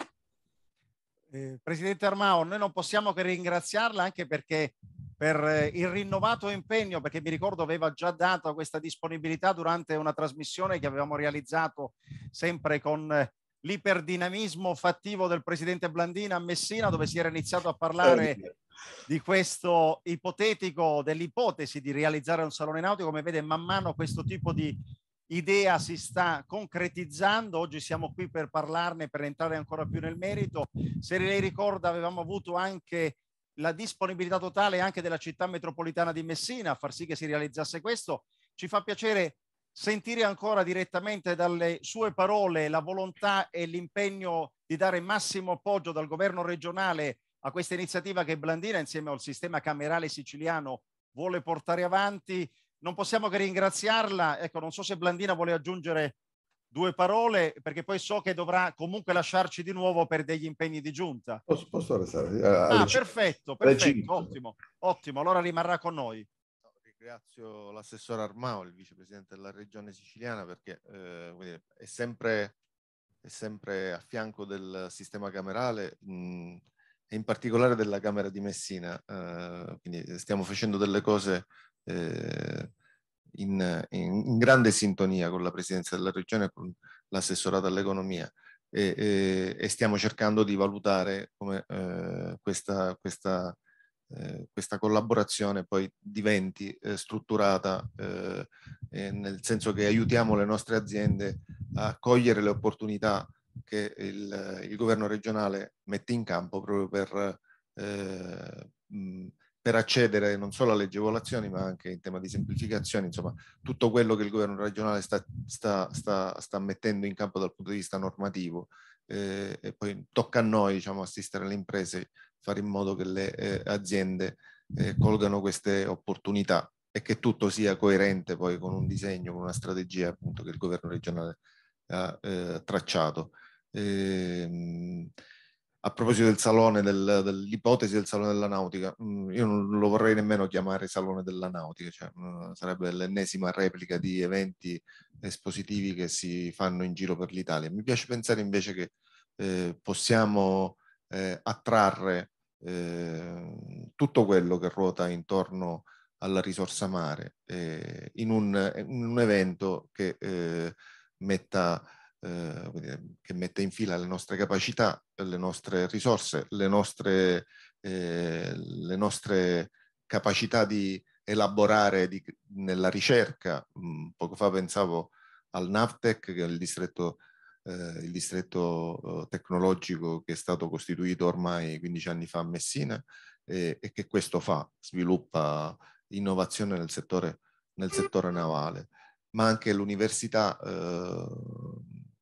Eh, Presidente Armao, noi non possiamo che ringraziarla anche perché per eh, il rinnovato impegno, perché mi ricordo aveva già dato questa disponibilità durante una trasmissione che avevamo realizzato sempre con eh, l'iperdinamismo fattivo del presidente Blandina a Messina, dove si era iniziato a parlare di questo ipotetico, dell'ipotesi di realizzare un salone nautico. Come vede, man mano questo tipo di idea si sta concretizzando. Oggi siamo qui per parlarne, per entrare ancora più nel merito. Se lei ricorda, avevamo avuto anche la disponibilità totale anche della città metropolitana di Messina a far sì che si realizzasse questo. Ci fa piacere sentire ancora direttamente dalle sue parole la volontà e l'impegno di dare massimo appoggio dal governo regionale a questa iniziativa che Blandina insieme al sistema camerale siciliano vuole portare avanti. Non possiamo che ringraziarla. Ecco, non so se Blandina vuole aggiungere due parole perché poi so che dovrà comunque lasciarci di nuovo per degli impegni di giunta. Posso, posso restare? Ah, ah perfetto, perfetto, ottimo, ottimo. Allora rimarrà con noi ringrazio l'assessore Armao, il vicepresidente della regione siciliana, perché eh, è, sempre, è, sempre, a fianco del sistema camerale mh, e in particolare della Camera di Messina. Eh, quindi stiamo facendo delle cose eh, in, in, in, grande sintonia con la presidenza della regione e con l'assessorato all'economia. E, e, e, stiamo cercando di valutare come eh, questa, questa eh, questa collaborazione poi diventi eh, strutturata, eh, nel senso che aiutiamo le nostre aziende a cogliere le opportunità che il, il governo regionale mette in campo proprio per, eh, mh, per accedere non solo alle agevolazioni ma anche in tema di semplificazione, insomma tutto quello che il governo regionale sta, sta, sta, sta mettendo in campo dal punto di vista normativo eh, e poi tocca a noi diciamo, assistere le imprese fare in modo che le eh, aziende eh, colgano queste opportunità e che tutto sia coerente poi con un disegno, con una strategia appunto che il governo regionale ha eh, tracciato. Ehm, a proposito del salone, del, dell'ipotesi del salone della nautica, mm, io non lo vorrei nemmeno chiamare salone della nautica, cioè, mm, sarebbe l'ennesima replica di eventi espositivi che si fanno in giro per l'Italia. Mi piace pensare invece che eh, possiamo eh, attrarre eh, tutto quello che ruota intorno alla risorsa mare eh, in, un, in, un, evento che, eh, metta, eh, che metta in fila le nostre capacità, le nostre risorse, le nostre, eh, le nostre capacità di elaborare di, nella ricerca. Mm, poco fa pensavo al NAVTEC, che è il distretto eh, il distretto eh, tecnologico che è stato costituito ormai 15 anni fa a Messina e, e che questo fa, sviluppa innovazione nel settore, nel settore navale, ma anche l'università. Eh,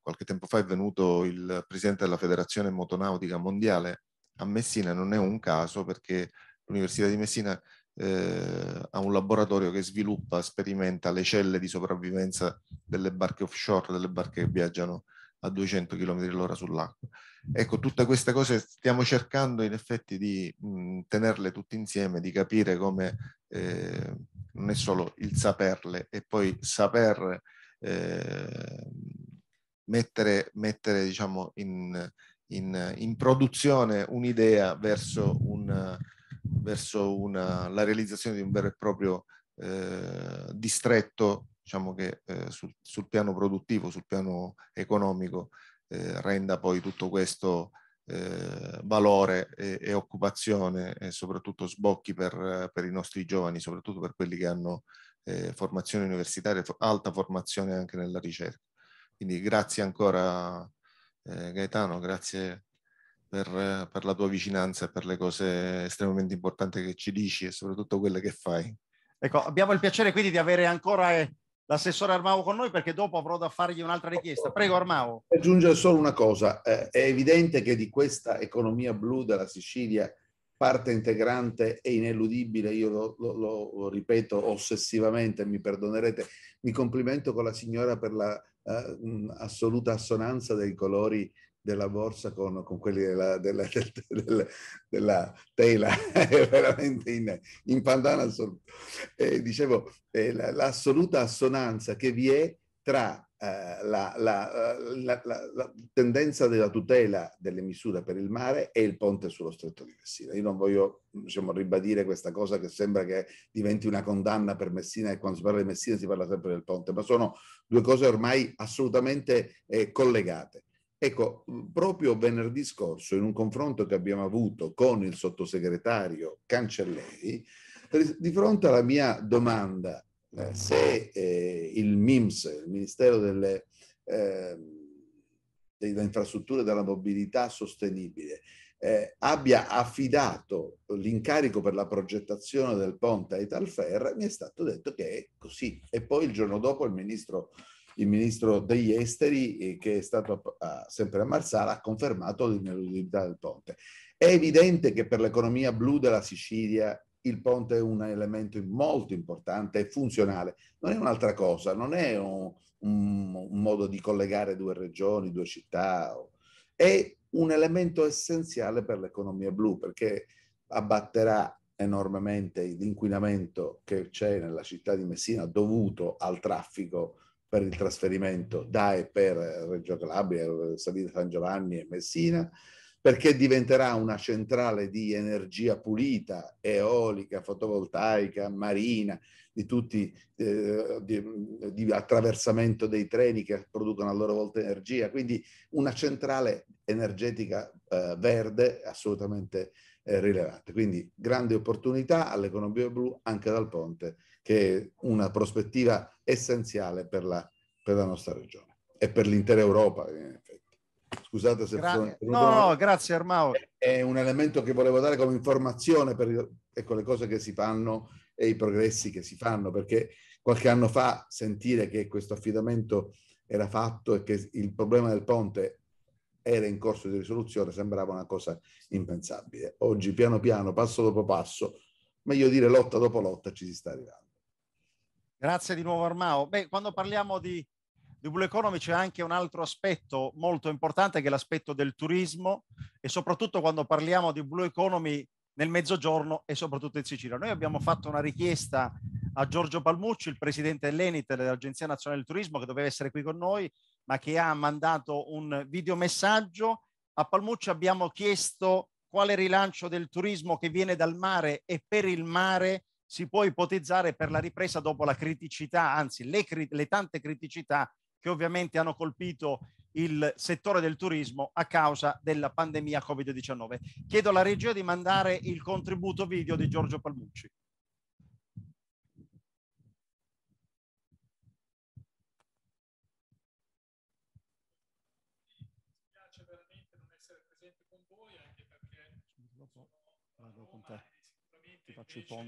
qualche tempo fa è venuto il presidente della Federazione Motonautica Mondiale a Messina, non è un caso perché l'Università di Messina eh, ha un laboratorio che sviluppa, sperimenta le celle di sopravvivenza delle barche offshore, delle barche che viaggiano a 200 km all'ora sull'acqua. Mm. Ecco, tutte queste cose stiamo cercando in effetti di mh, mm, tenerle tutte insieme, di capire come eh, non è solo il saperle e poi saper eh, mettere, mettere diciamo, in, in, in produzione un'idea verso, un, verso una, la realizzazione di un vero e proprio eh, distretto diciamo che eh, sul, sul, piano produttivo, sul piano economico, eh, renda poi tutto questo eh, valore e, e, occupazione e soprattutto sbocchi per, per, i nostri giovani, soprattutto per quelli che hanno eh, formazione universitaria, alta formazione anche nella ricerca. Quindi grazie ancora eh, Gaetano, grazie per, per la tua vicinanza e per le cose estremamente importanti che ci dici e soprattutto quelle che fai. Ecco, abbiamo il piacere quindi di avere ancora eh, l'assessore Armavo con noi perché dopo avrò da fargli un'altra richiesta. Oh, oh, Prego Armavo. Aggiungere solo una cosa, eh, è evidente che di questa economia blu della Sicilia parte integrante e ineludibile, io lo, lo, lo ripeto ossessivamente, mi perdonerete, mi complimento con la signora per la eh, assoluta assonanza dei colori della borsa con, con quelli della, della, della, della tela, <laughs> è veramente in, in pandana Eh, dicevo, eh, l'assoluta assonanza che vi è tra eh, la, la, la, la, tendenza della tutela delle misure per il mare e il ponte sullo stretto di Messina. Io non voglio diciamo, ribadire questa cosa che sembra che diventi una condanna per Messina e quando si parla di Messina si parla sempre del ponte, ma sono due cose ormai assolutamente eh, collegate Ecco, mhmm, proprio venerdì scorso, in un confronto che abbiamo avuto con il sottosegretario Cancelleri, di fronte alla mia domanda eh, se eh, il MIMS, il Ministero delle, eh, delle Infrastrutture e della Mobilità Sostenibile, eh, abbia affidato l'incarico per la progettazione del ponte a Italfer, mi è stato detto che è così. E poi il giorno dopo il ministro il ministro degli esteri eh, che è stato sempre a Marsala ha confermato l'ineludibilità del ponte. È evidente che per l'economia blu della Sicilia il ponte è un elemento molto importante e funzionale, non è un'altra cosa, non è un, un, un modo di collegare due regioni, due città, è un elemento essenziale per l'economia blu perché abbatterà enormemente l'inquinamento che c'è nella città di Messina dovuto al traffico per il trasferimento da e per eh, Reggio Calabria, eh, Salita San Giovanni e Messina, perché diventerà una centrale di energia pulita, eolica, fotovoltaica, marina, di tutti eh, di, di attraversamento dei treni che producono a loro volta energia, quindi una centrale energetica eh, verde assolutamente eh, rilevante. Quindi grande opportunità all'economia blu anche dal ponte che è una prospettiva essenziale per la, per la nostra regione e per l'intera Europa, in effetti. Scusate se Gra- sono... No, no, grazie Armao. È un elemento che volevo dare come informazione per ecco, le cose che si fanno e i progressi che si fanno, perché qualche anno fa sentire che questo affidamento era fatto e che il problema del ponte era in corso di risoluzione sembrava una cosa impensabile. Oggi piano piano, passo dopo passo, meglio dire lotta dopo lotta, ci si sta arrivando. Grazie di nuovo Armao. Beh, quando parliamo di, di Blue Economy c'è anche un altro aspetto molto importante che è l'aspetto del turismo e soprattutto quando parliamo di Blue Economy nel mezzogiorno e soprattutto in Sicilia. Noi abbiamo fatto una richiesta a Giorgio Palmucci, il presidente dell'Enite, dell'Agenzia Nazionale del Turismo, che doveva essere qui con noi, ma che ha mandato un videomessaggio. A Palmucci abbiamo chiesto quale rilancio del turismo che viene dal mare e per il mare si può ipotizzare per la ripresa dopo la criticità, anzi le, le tante criticità che ovviamente hanno colpito il settore del turismo a causa della pandemia Covid-19. Chiedo alla regia di mandare il contributo video di Giorgio Palmucci. Chipão,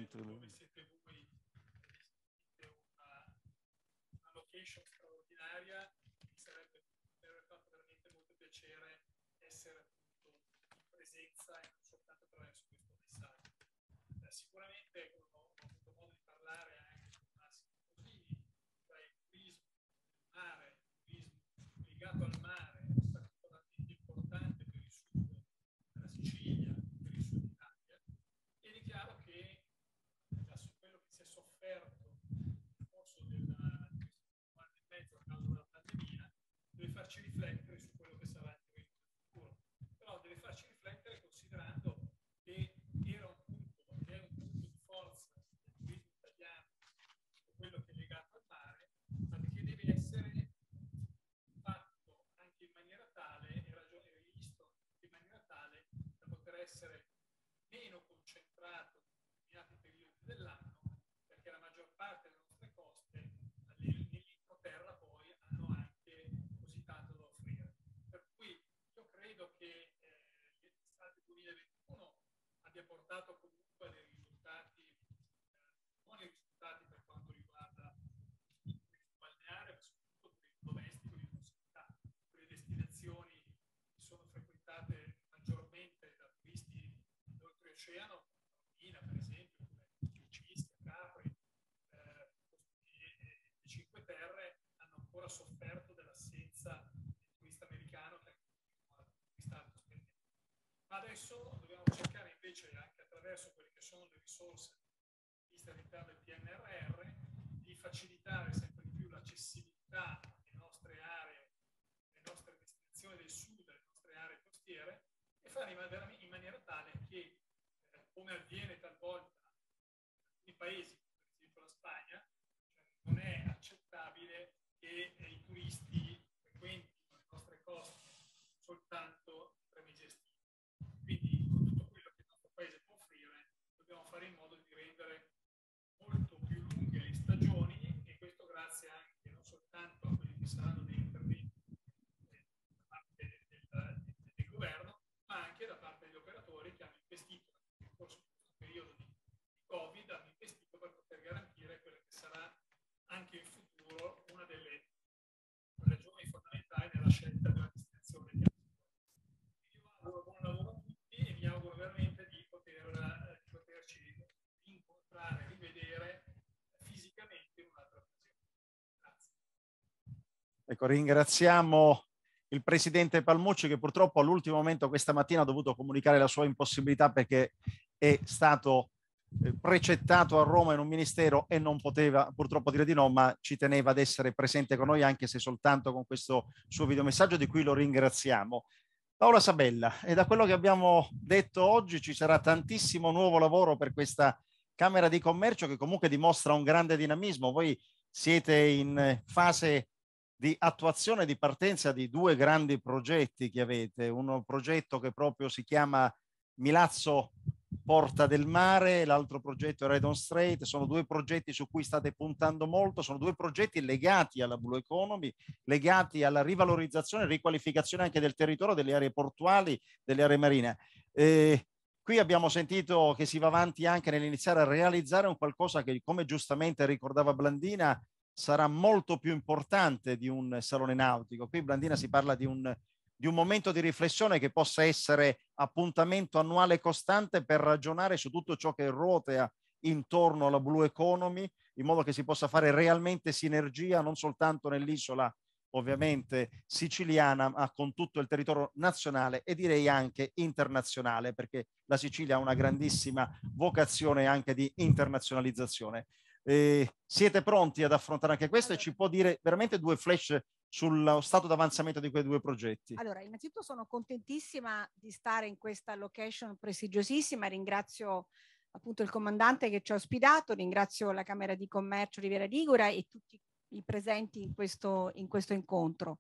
meno concentrato in determinati periodi dell'anno, perché la maggior parte delle nostre coste nell'entroterra poi hanno anche così tanto da offrire. Per cui io credo che eh, l'estate 2021 abbia portato comunque sofferto dell'assenza del turista americano che sta spendendo. Ma adesso dobbiamo cercare invece, anche attraverso quelle che sono le risorse viste all'interno del PNRR, di facilitare sempre di più l'accessibilità alle nostre aree, alle nostre destinazioni del sud, alle nostre aree costiere, e fare in maniera tale che, eh, come avviene talvolta in alcuni paesi soltanto premi gestiti. Quindi con tutto quello che il nostro paese può offrire dobbiamo fare in modo di rendere molto più lunghe le stagioni e questo grazie anche non soltanto a quelli che saranno dei interventi eh, da parte del, del, del governo, ma anche da parte degli operatori che hanno investito nel corso di questo periodo di, Covid, hanno investito per poter garantire quello che sarà anche in Ecco, ringraziamo il presidente Palmucci che purtroppo all'ultimo momento questa mattina ha dovuto comunicare la sua impossibilità perché è stato eh, precettato a Roma in un ministero e non poteva purtroppo dire di no, ma ci teneva ad essere presente con noi anche se soltanto con questo suo videomessaggio di cui lo ringraziamo. Paola Sabella, e da quello che abbiamo detto oggi ci sarà tantissimo nuovo lavoro per questa Camera di Commercio che comunque dimostra un grande dinamismo. Voi siete in fase di attuazione di partenza di due grandi progetti che avete, Uno progetto che proprio si chiama Milazzo Porta del Mare, l'altro progetto è Redon Strait, sono due progetti su cui state puntando molto, sono due progetti legati alla Blue Economy, legati alla rivalorizzazione e riqualificazione anche del territorio, delle aree portuali, delle aree marine. Eh, Qui abbiamo sentito che si va avanti anche nell'iniziare a realizzare un qualcosa che, come giustamente ricordava Blandina, sarà molto più importante di un salone nautico. Qui Blandina si parla di un, di un momento di riflessione che possa essere appuntamento annuale costante per ragionare su tutto ciò che ruota intorno alla Blue Economy, in modo che si possa fare realmente sinergia non soltanto nell'isola ovviamente siciliana, ma con tutto il territorio nazionale e direi anche internazionale, perché la Sicilia ha una grandissima vocazione anche di internazionalizzazione. Eh, siete pronti ad affrontare anche questo e ci può dire veramente due flash sullo stato d'avanzamento di quei due progetti? Allora, innanzitutto sono contentissima di stare in questa location prestigiosissima, ringrazio appunto il comandante che ci ha ospitato, ringrazio la Camera di Commercio Riviera Ligura e tutti i presenti in questo, in questo incontro.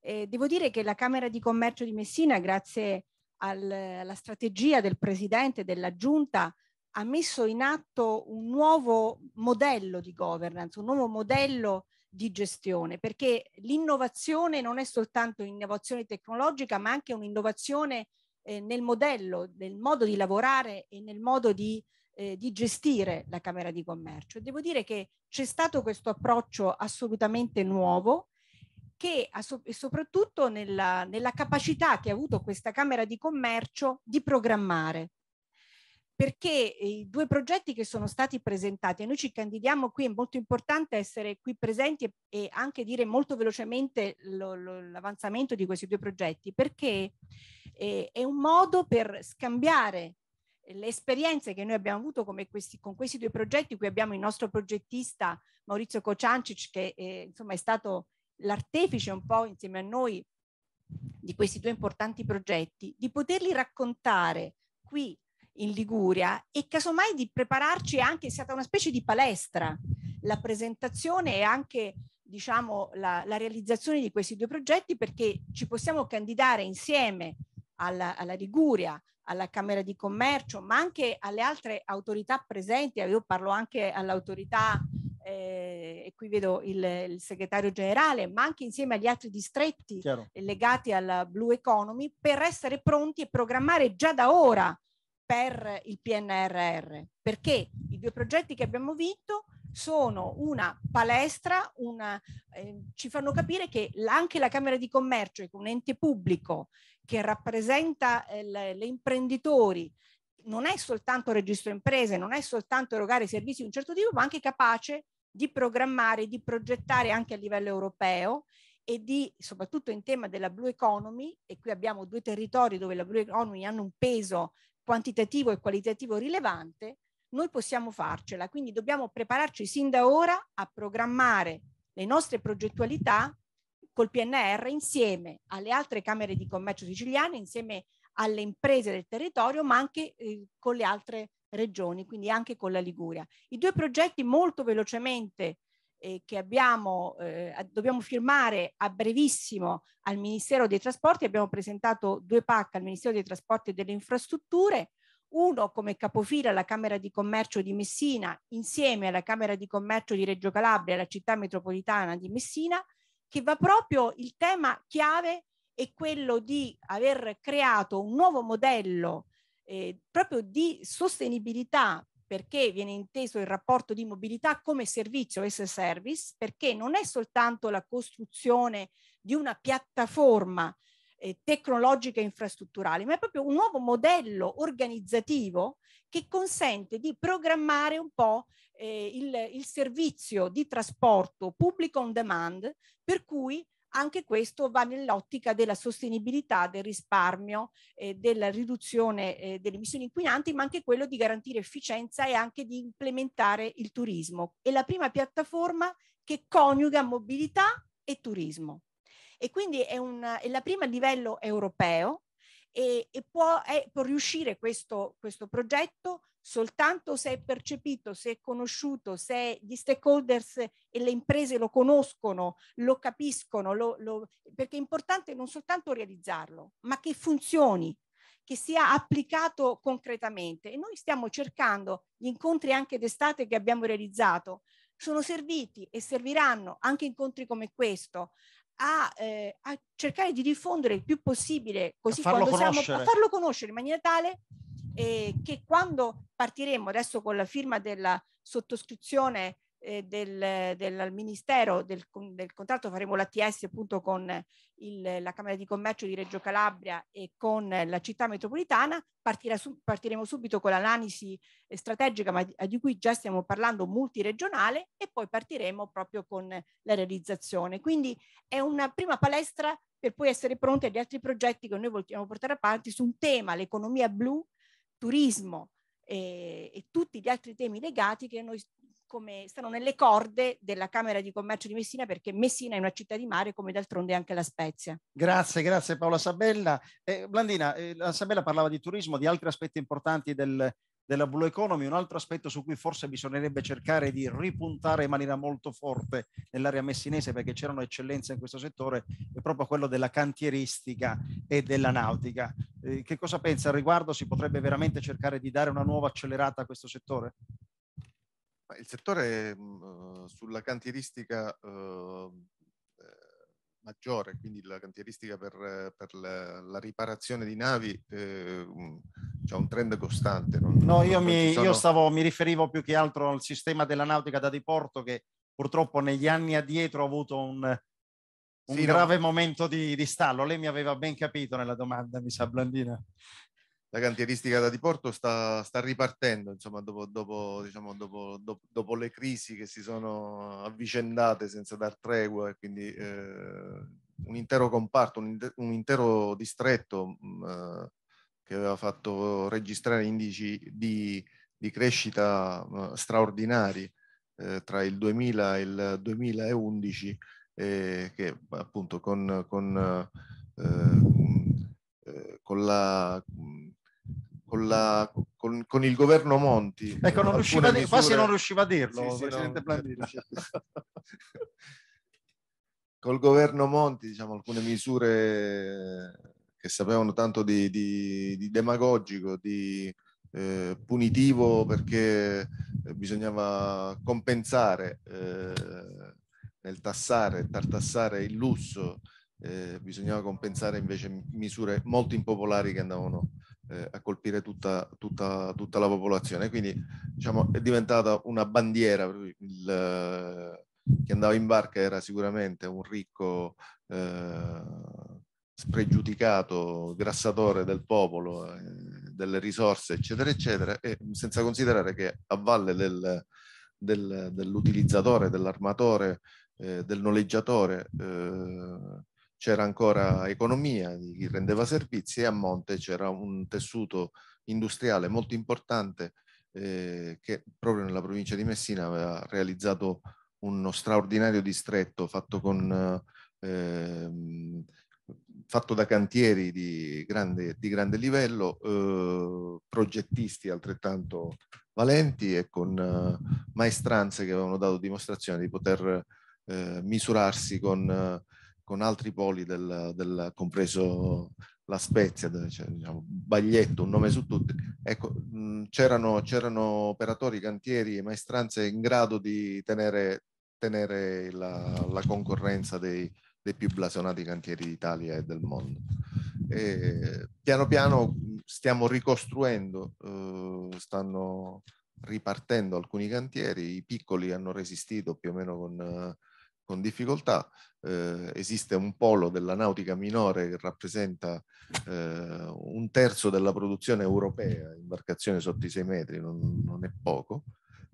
Eh, devo dire che la Camera di Commercio di Messina, grazie al, alla strategia del Presidente della Giunta, ha messo in atto un nuovo modello di governance, un nuovo modello di gestione, perché l'innovazione non è soltanto innovazione tecnologica, ma anche un'innovazione eh, nel modello, nel modo di lavorare e nel modo di, eh, di gestire la Camera di Commercio. devo dire che c'è stato questo approccio assolutamente nuovo che e soprattutto nella, nella capacità che ha avuto questa Camera di Commercio di programmare perché eh, i due progetti che sono stati presentati, e noi ci candidiamo qui, è molto importante essere qui presenti e, e anche dire molto velocemente l'avanzamento di questi due progetti, perché eh, è un modo per scambiare le esperienze che noi abbiamo avuto questi, con questi due progetti, qui abbiamo il nostro progettista Maurizio Kociancic che eh, insomma è stato l'artefice un po' insieme a noi di questi due importanti progetti, di poterli raccontare qui in Liguria e casomai di prepararci anche, è stata una specie di palestra, la presentazione e anche diciamo, la, la realizzazione di questi due progetti perché ci possiamo candidare insieme alla, alla Liguria, alla Camera di Commercio, ma anche alle altre autorità presenti, io parlo anche all'autorità eh, e qui vedo il, il, segretario generale, ma anche insieme agli altri distretti Chiaro. legati alla Blue Economy, per essere pronti e programmare già da ora per il PNRR, perché i due progetti che abbiamo vinto sono una palestra, una, eh, ci fanno capire che anche la Camera di Commercio, che è un ente pubblico che rappresenta eh, le, le imprenditori, non è soltanto registro imprese, non è soltanto erogare servizi di un certo tipo, ma anche capace di programmare, di progettare anche a livello europeo e di, soprattutto in tema della Blue Economy, e qui abbiamo due territori dove la Blue Economy hanno un peso quantitativo e qualitativo rilevante, noi possiamo farcela. Quindi dobbiamo prepararci sin da ora a programmare le nostre progettualità col PNR insieme alle altre Camere di Commercio siciliane, insieme alle imprese del territorio, ma anche eh, con le altre regioni, quindi anche con la Liguria. I due progetti molto velocemente eh, che abbiamo, eh, dobbiamo firmare a brevissimo al Ministero dei Trasporti, abbiamo presentato due PAC al Ministero dei Trasporti e delle Infrastrutture, uno come capofila alla Camera di Commercio di Messina insieme alla Camera di Commercio di Reggio Calabria, la città metropolitana di Messina, che va proprio il tema chiave è quello di aver creato un nuovo modello eh, proprio di sostenibilità perché viene inteso il rapporto di mobilità come servizio, as a service, perché non è soltanto la costruzione di una piattaforma eh, tecnologica e infrastrutturale, ma è proprio un nuovo modello organizzativo che consente di programmare un po' eh, il, il servizio di trasporto pubblico on demand, per cui anche questo va nell'ottica della sostenibilità, del risparmio, eh, della riduzione eh, delle emissioni inquinanti, ma anche quello di garantire efficienza e anche di implementare il turismo. È la prima piattaforma che coniuga mobilità e turismo. E quindi è, una, è la prima a livello europeo e, e può, è, può riuscire questo, questo progetto soltanto se è percepito, se è conosciuto, se gli stakeholders e le imprese lo conoscono, lo capiscono, lo, lo, perché è importante non soltanto realizzarlo, ma che funzioni, che sia applicato concretamente. E noi stiamo cercando gli incontri anche d'estate che abbiamo realizzato. Sono serviti e serviranno anche incontri come questo a, eh, a cercare di diffondere il più possibile, così a farlo, siamo, a farlo conoscere in maniera tale eh, che quando partiremo adesso con la firma della sottoscrizione eh, del, del, Ministero del, del contratto, faremo l'ATS appunto con il, la Camera di Commercio di Reggio Calabria e con la città metropolitana, su, partiremo subito con l'analisi strategica ma di, di, cui già stiamo parlando multiregionale e poi partiremo proprio con la realizzazione. Quindi è una prima palestra per poi essere pronti agli altri progetti che noi vogliamo portare avanti su un tema, l'economia blu, turismo e, e tutti gli altri temi legati che noi come stanno nelle corde della Camera di Commercio di Messina perché Messina è una città di mare come d'altronde anche la Spezia. Grazie, grazie Paola Sabella. Eh, Blandina, eh, la Sabella parlava di turismo, di altri aspetti importanti del, della Blue Economy, un altro aspetto su cui forse bisognerebbe cercare di ripuntare in maniera molto forte nell'area messinese perché c'erano eccellenze in questo settore è proprio quello della cantieristica e della nautica. Eh, che cosa pensa al riguardo? Si potrebbe veramente cercare di dare una nuova accelerata a questo settore? Il settore mh, mm, eh, sulla cantieristica mh, eh, maggiore, quindi la cantieristica per, per la, la, riparazione di navi eh, c'è un trend costante. Non, no, io, mi, sono... io stavo, mi, riferivo più che altro al sistema della nautica da diporto che purtroppo negli anni addietro ha avuto un, un sì, grave no. momento di, di, stallo. Lei mi aveva ben capito nella domanda, mi sa Blandina. La cantieristica da diporto sta, sta ripartendo, insomma, dopo, dopo, diciamo, dopo, dopo, le crisi che si sono avvicendate senza dar tregua e quindi eh, un intero comparto, un, un intero distretto mh, mm, eh, che aveva fatto registrare indici di, di crescita mh, mm, straordinari eh, tra il 2000 e il 2011, eh, che appunto con, con, eh, mm, eh con la con, la, con, con, il governo Monti. Ecco, non riusciva misure... quasi non riusciva a dirlo, sì, sì, no. <laughs> col governo Monti diciamo, alcune misure che sapevano tanto di, di, di demagogico, di eh, punitivo perché eh, bisognava compensare eh, nel tassare, tartassare il lusso, eh, bisognava compensare invece misure molto impopolari che andavano eh, a colpire tutta, tutta, tutta, la popolazione. Quindi diciamo, è diventata una bandiera il, che andava in barca era sicuramente un ricco eh, spregiudicato grassatore del popolo, eh, delle risorse, eccetera, eccetera, e senza considerare che a valle del, del, dell'utilizzatore, dell'armatore, eh, del noleggiatore, eh, c'era ancora economia di chi rendeva servizi e a monte c'era un tessuto industriale molto importante eh, che proprio nella provincia di Messina aveva realizzato uno straordinario distretto fatto, con, eh, fatto da cantieri di grande, di grande livello, eh, progettisti altrettanto valenti e con eh, maestranze che avevano dato dimostrazione di poter eh, misurarsi con, con, altri poli del, del compreso la Spezia, dove diciamo, Baglietto, un nome su tutti, ecco, c'erano, operatori, cantieri e maestranze in grado di tenere tenere la, la concorrenza dei, dei, più blasonati cantieri d'Italia e del mondo. E piano piano stiamo ricostruendo, eh, stanno ripartendo alcuni cantieri, i piccoli hanno resistito più o meno con, con difficoltà, eh, esiste un polo della nautica minore che rappresenta eh, un terzo della produzione europea, imbarcazione sotto i 6 metri, non, non è poco,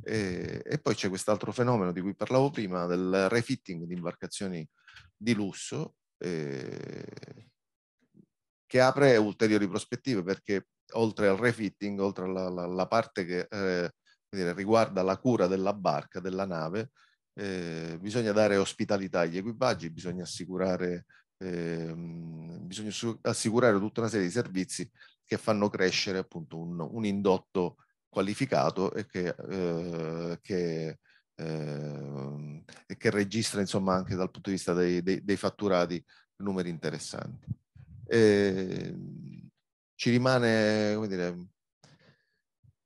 e, e poi c'è quest'altro fenomeno di cui parlavo prima, del refitting di imbarcazioni di lusso, eh, che apre ulteriori prospettive perché oltre al refitting, oltre alla, alla, alla parte che eh, dire, riguarda la cura della barca, della nave, eh, bisogna dare ospitalità agli equipaggi, bisogna assicurare, eh, bisogna assicurare tutta una serie di servizi che fanno crescere appunto un, un indotto qualificato e che, eh, che, eh, che, registra insomma anche dal punto di vista dei, dei, dei fatturati numeri interessanti. E ehm, ci rimane, come dire,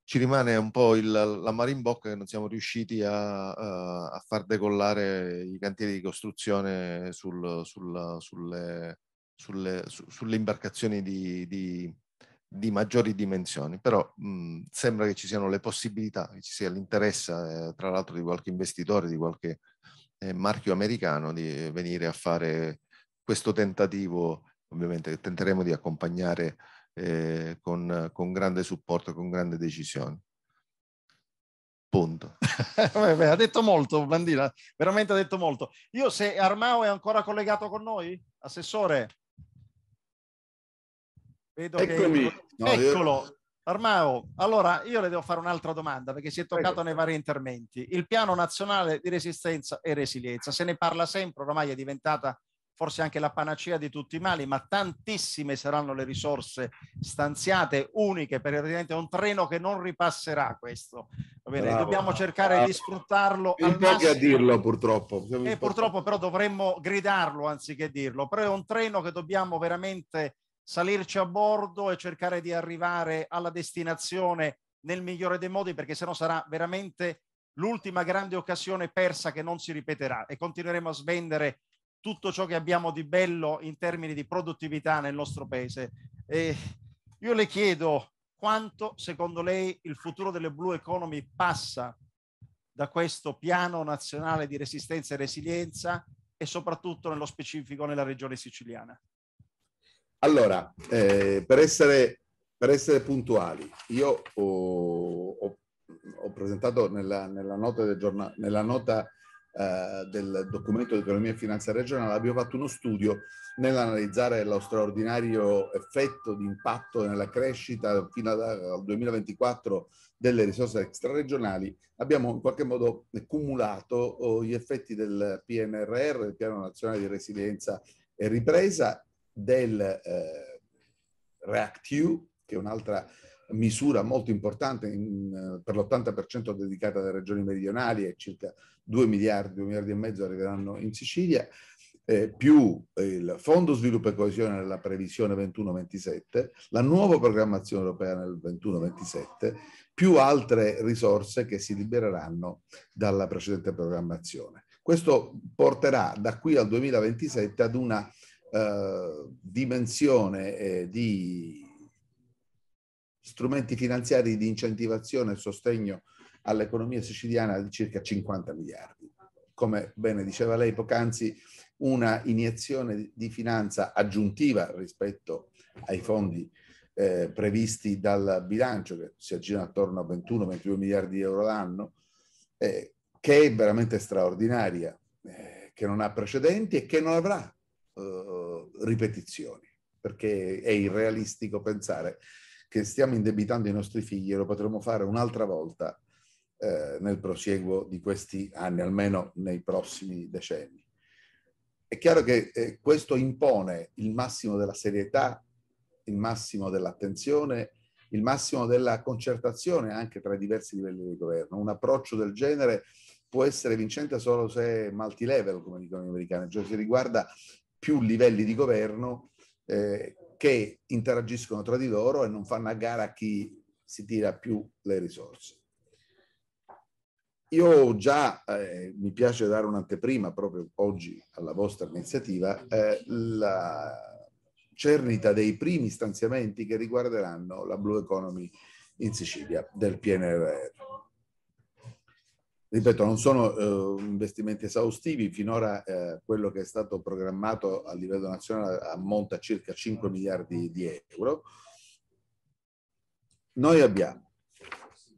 ci rimane un po' il, la mare in bocca che non siamo riusciti a, a, far decollare i cantieri di costruzione sul, sul, sulle, sulle, su, sulle, imbarcazioni di, di, di maggiori dimensioni, però mh, mhmm, sembra che ci siano le possibilità, che ci sia l'interesse, eh, tra l'altro, di qualche investitore, di qualche eh, marchio americano di venire a fare questo tentativo, ovviamente tenteremo di accompagnare eh, con, con grande supporto, con grande decisione. Punto. <laughs> Vabbè, ha detto molto, Bandina, veramente ha detto molto. Io se Armao è ancora collegato con noi, assessore. Vedo Eccomi. Che... No, Eccolo. Io... Armao, allora io le devo fare un'altra domanda perché si è toccato nei vari interventi. Il piano nazionale di resistenza e resilienza, se ne parla sempre, ormai è diventata forse anche la panacea di tutti i mali, ma tantissime saranno le risorse stanziate, uniche, per praticamente un treno che non ripasserà questo. Bene, dobbiamo cercare Bravo. di sfruttarlo In al a dirlo purtroppo. e eh, purtroppo però dovremmo gridarlo anziché dirlo, però è un treno che dobbiamo veramente salirci a bordo e cercare di arrivare alla destinazione nel migliore dei modi, perché sennò sarà veramente l'ultima grande occasione persa che non si ripeterà e continueremo a svendere tutto ciò che abbiamo di bello in termini di produttività nel nostro paese. E io le chiedo quanto secondo lei il futuro delle Blue Economy passa da questo piano nazionale di resistenza e resilienza e soprattutto nello specifico nella regione siciliana. Allora, eh, per, essere, per, essere, puntuali, io ho, ho, ho presentato nella, nella, nota, del, giornal, nella nota eh, del documento di economia e finanza regionale, abbiamo fatto uno studio nell'analizzare lo straordinario effetto di impatto nella crescita fino al 2024 delle risorse extraregionali, abbiamo in qualche modo cumulato oh, gli effetti del PNRR, il Piano Nazionale di Resilienza e Ripresa, del eh, REACT-EU, che è un'altra misura molto importante in, eh, per l'80% dedicata alle regioni meridionali e circa 2 miliardi, 2 miliardi e mezzo arriveranno in Sicilia, eh, più eh, il Fondo Sviluppo e Coesione nella previsione 21-27, la nuova programmazione europea nel 21-27, più altre risorse che si libereranno dalla precedente programmazione. Questo porterà da qui al 2027 ad una eh, dimensione eh, di strumenti finanziari di incentivazione e sostegno all'economia siciliana di circa 50 miliardi. Come bene diceva lei poc'anzi, una iniezione di finanza aggiuntiva rispetto ai fondi eh, previsti dal bilancio, che si aggira attorno a 21-22 miliardi di euro l'anno, eh, che è veramente straordinaria, eh, che non ha precedenti e che non avrà eh, ripetizioni, perché è irrealistico pensare che stiamo indebitando i nostri figli e lo potremo fare un'altra volta eh, nel prosieguo di questi anni, almeno nei prossimi decenni. È chiaro che eh, questo impone il massimo della serietà, il massimo dell'attenzione, il massimo della concertazione anche tra i diversi livelli di governo. Un approccio del genere può essere vincente solo se multilevel, come dicono gli americani, cioè si riguarda più livelli di governo eh, che interagiscono tra di loro e non fanno a gara chi si tira più le risorse. Io già, eh, mi piace dare un'anteprima proprio oggi alla vostra iniziativa, eh, la cernita dei primi stanziamenti che riguarderanno la Blue Economy in Sicilia del PNRR ripeto, non sono eh, investimenti esaustivi, finora eh, quello che è stato programmato a livello nazionale ammonta a circa 5 ah. miliardi di euro. Noi abbiamo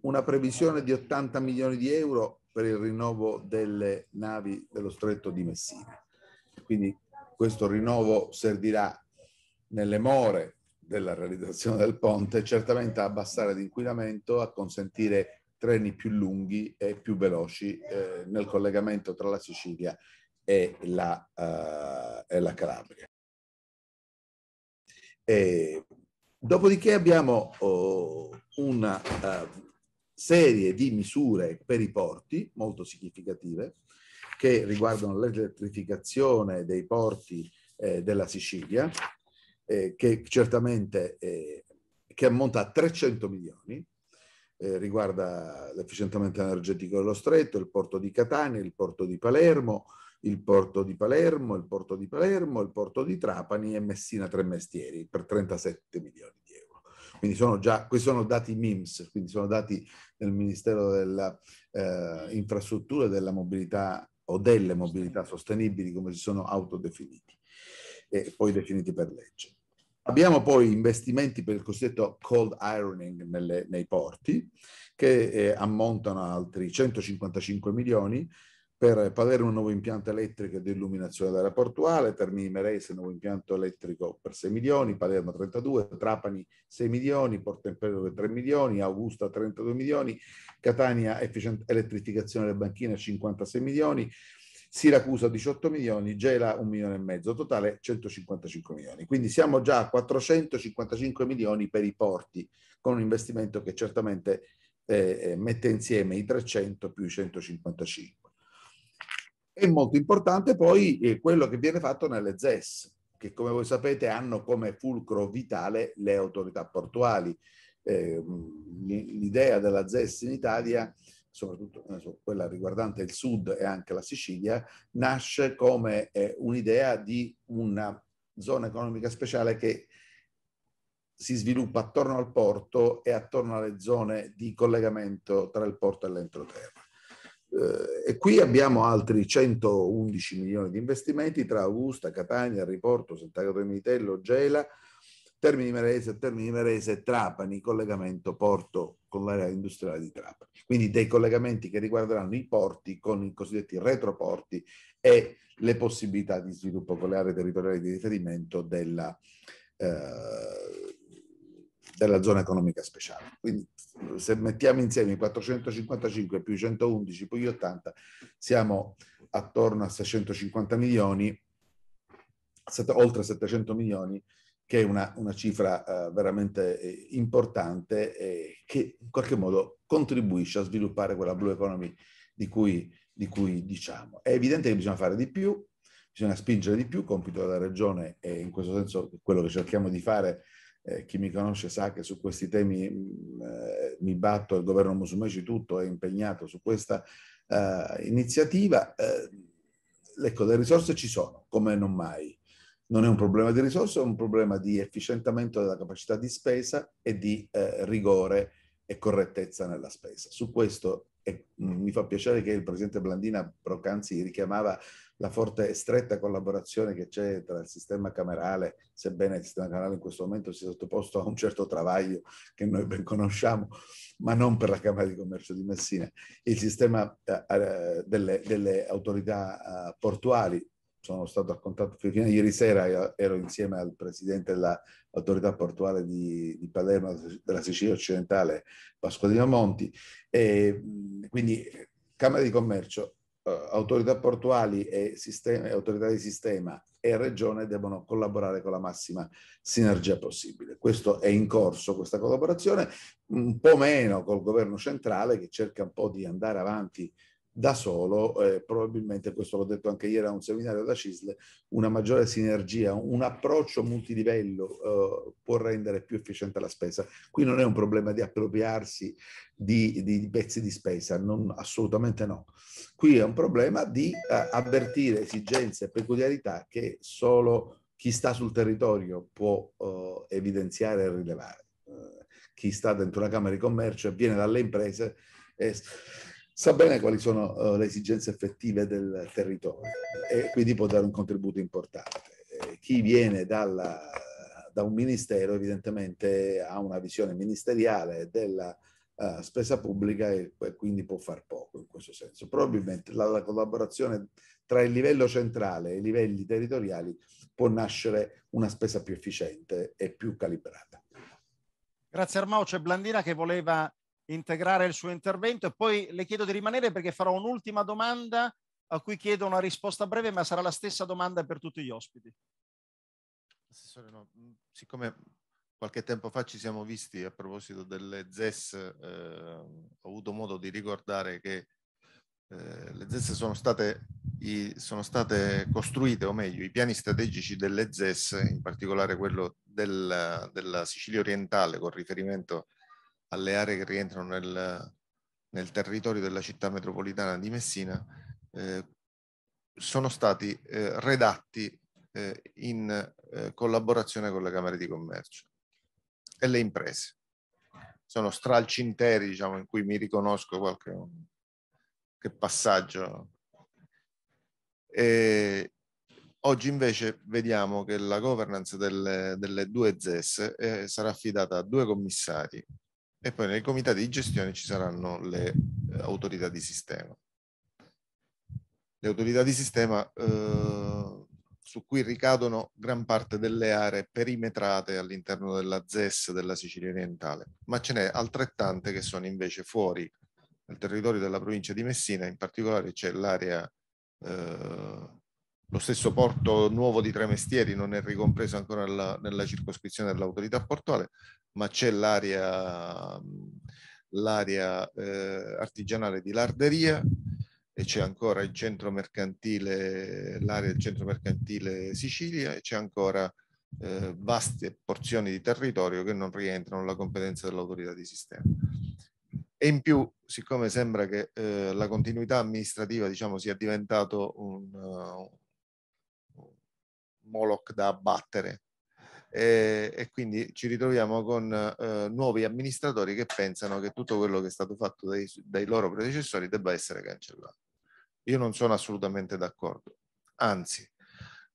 una previsione di 80 milioni di euro per il rinnovo delle navi dello stretto di Messina. Quindi questo rinnovo servirà nelle more della realizzazione del ponte certamente a abbassare l'inquinamento, a consentire treni più lunghi e più veloci eh, nel collegamento tra la Sicilia e la, uh, e la Calabria. E, dopodiché abbiamo oh, una uh, serie di misure per i porti molto significative che riguardano l'elettrificazione dei porti eh, della Sicilia, eh, che certamente eh, che ammonta a 300 milioni, eh, riguarda l'efficientamento energetico dello stretto, il porto di Catania, il porto di Palermo, il porto di Palermo, il porto di Palermo, il porto di Trapani e Messina Tre Mestieri per 37 milioni di euro. Quindi sono già, questi sono dati MIMS, quindi sono dati del Ministero delle eh, Infrastrutture della Mobilità o delle mobilità sostenibili come si sono autodefiniti e poi definiti per legge. Abbiamo poi investimenti per il cosiddetto cold ironing nelle, nei porti, che eh, ammontano a altri 155 milioni per Palermo un nuovo impianto elettrico di illuminazione aeroportuale, Termini Merese un nuovo impianto elettrico per 6 milioni, Palermo 32, Trapani 6 milioni, Porto Emperatore 3 milioni, Augusta 32 milioni, Catania efficient- elettrificazione delle banchine 56 milioni, Siracusa 18 milioni, Gela 1 milione e mezzo, totale 155 milioni. Quindi siamo già a 455 milioni per i porti, con un investimento che certamente eh, eh mette insieme i 300 più i 155. È molto importante poi eh, quello che viene fatto nelle ZES, che come voi sapete hanno come fulcro vitale le autorità portuali. Eh, l'idea della ZES in Italia soprattutto quella riguardante il sud e anche la Sicilia, nasce come eh, un'idea di una zona economica speciale che si sviluppa attorno al porto e attorno alle zone di collegamento tra il porto e l'entroterra. Eh, e qui abbiamo altri 111 milioni di investimenti tra Augusta, Catania, Riporto, Sant'Agato di Mitello, Gela, Termini Imerese, Termini Imerese, Trapani, collegamento porto con l'area industriale di Trapani. Quindi dei collegamenti che riguarderanno i porti con i cosiddetti retroporti e le possibilità di sviluppo con le aree territoriali di riferimento della, eh, della zona economica speciale. Quindi se mettiamo insieme i 455 più i 111 più gli 80, siamo attorno a 650 milioni, oltre 700 milioni che è una, una cifra eh, veramente eh, importante e che in qualche modo contribuisce a sviluppare quella blue economy di cui, di cui diciamo. È evidente che bisogna fare di più, bisogna spingere di più, compito della regione e in questo senso quello che cerchiamo di fare eh, chi mi conosce sa che su questi temi mh, mm, eh, mi batto, il governo Musumeci tutto è impegnato su questa uh, iniziativa. Uh, ecco, le risorse ci sono, come non mai non è un problema di risorse, è un problema di efficientamento della capacità di spesa e di eh, rigore e correttezza nella spesa. Su questo e mm, mi fa piacere che il presidente Blandina Procanzi richiamava la forte e stretta collaborazione che c'è tra il sistema camerale, sebbene il sistema camerale in questo momento sia sottoposto a un certo travaglio che noi ben conosciamo, ma non per la Camera di Commercio di Messina, il sistema eh, eh, delle, delle autorità eh, portuali sono stato a contatto, fino a ieri sera ero insieme al presidente dell'autorità portuale di, di, Palermo, della Sicilia occidentale, Pasqualino Monti, e quindi Camera di Commercio, eh, autorità portuali e sistema, autorità di sistema e regione devono collaborare con la massima sinergia possibile. Questo è in corso, questa collaborazione, un po' meno col governo centrale che cerca un po' di andare avanti da solo, eh, probabilmente, questo l'ho detto anche ieri a un seminario da CISL, una maggiore sinergia, un approccio multilivello eh, può rendere più efficiente la spesa. Qui non è un problema di appropriarsi di, di pezzi di spesa, non, assolutamente no. Qui è un problema di eh, avvertire esigenze e peculiarità che solo chi sta sul territorio può eh, evidenziare e rilevare. Eh, chi sta dentro una Camera di Commercio e viene dalle imprese... Eh, sa bene quali sono uh, le esigenze effettive del territorio e quindi può dare un contributo importante. Eh, chi viene dalla, da un ministero evidentemente ha una visione ministeriale della uh, spesa pubblica e, e, quindi può far poco in questo senso. Probabilmente la, la collaborazione tra il livello centrale e i livelli territoriali può nascere una spesa più efficiente e più calibrata. Grazie Armao, c'è Blandina che voleva integrare il suo intervento e poi le chiedo di rimanere perché farò un'ultima domanda a cui chiedo una risposta breve, ma sarà la stessa domanda per tutti gli ospiti. Assessore, no. Mm, siccome qualche tempo fa ci siamo visti a proposito delle ZES, eh, ho avuto modo di ricordare che eh, le ZES sono state, i, sono state, costruite, o meglio, i piani strategici delle ZES, in particolare quello della, della Sicilia orientale con riferimento a alle aree che rientrano nel, nel territorio della città metropolitana di Messina, eh, sono stati eh, redatti eh, in eh, collaborazione con le Camere di Commercio e le imprese. Sono stralci interi, diciamo, in cui mi riconosco qualche un, passaggio. E oggi invece vediamo che la governance delle, delle due ZES sarà affidata a due commissari, e poi nel comitato di gestione ci saranno le eh, autorità di sistema. Le autorità di sistema eh, su cui ricadono gran parte delle aree perimetrate all'interno della ZES della Sicilia orientale, ma ce n'è altrettante che sono invece fuori dal territorio della provincia di Messina, in particolare c'è l'area eh, lo stesso porto nuovo di Tremestieri non è ricompreso ancora nella, nella circoscrizione dell'autorità portuale, ma c'è l'area, l'area eh, artigianale di Larderia e c'è ancora il centro mercantile, l'area del centro mercantile Sicilia e c'è ancora eh, vaste porzioni di territorio che non rientrano nella competenza dell'autorità di sistema. E in più, siccome sembra che eh, la continuità amministrativa diciamo, sia diventato un, uh, Moloch da abbattere. E, e quindi ci ritroviamo con eh, nuovi amministratori che pensano che tutto quello che è stato fatto dai, dai loro predecessori debba essere cancellato. Io non sono assolutamente d'accordo, anzi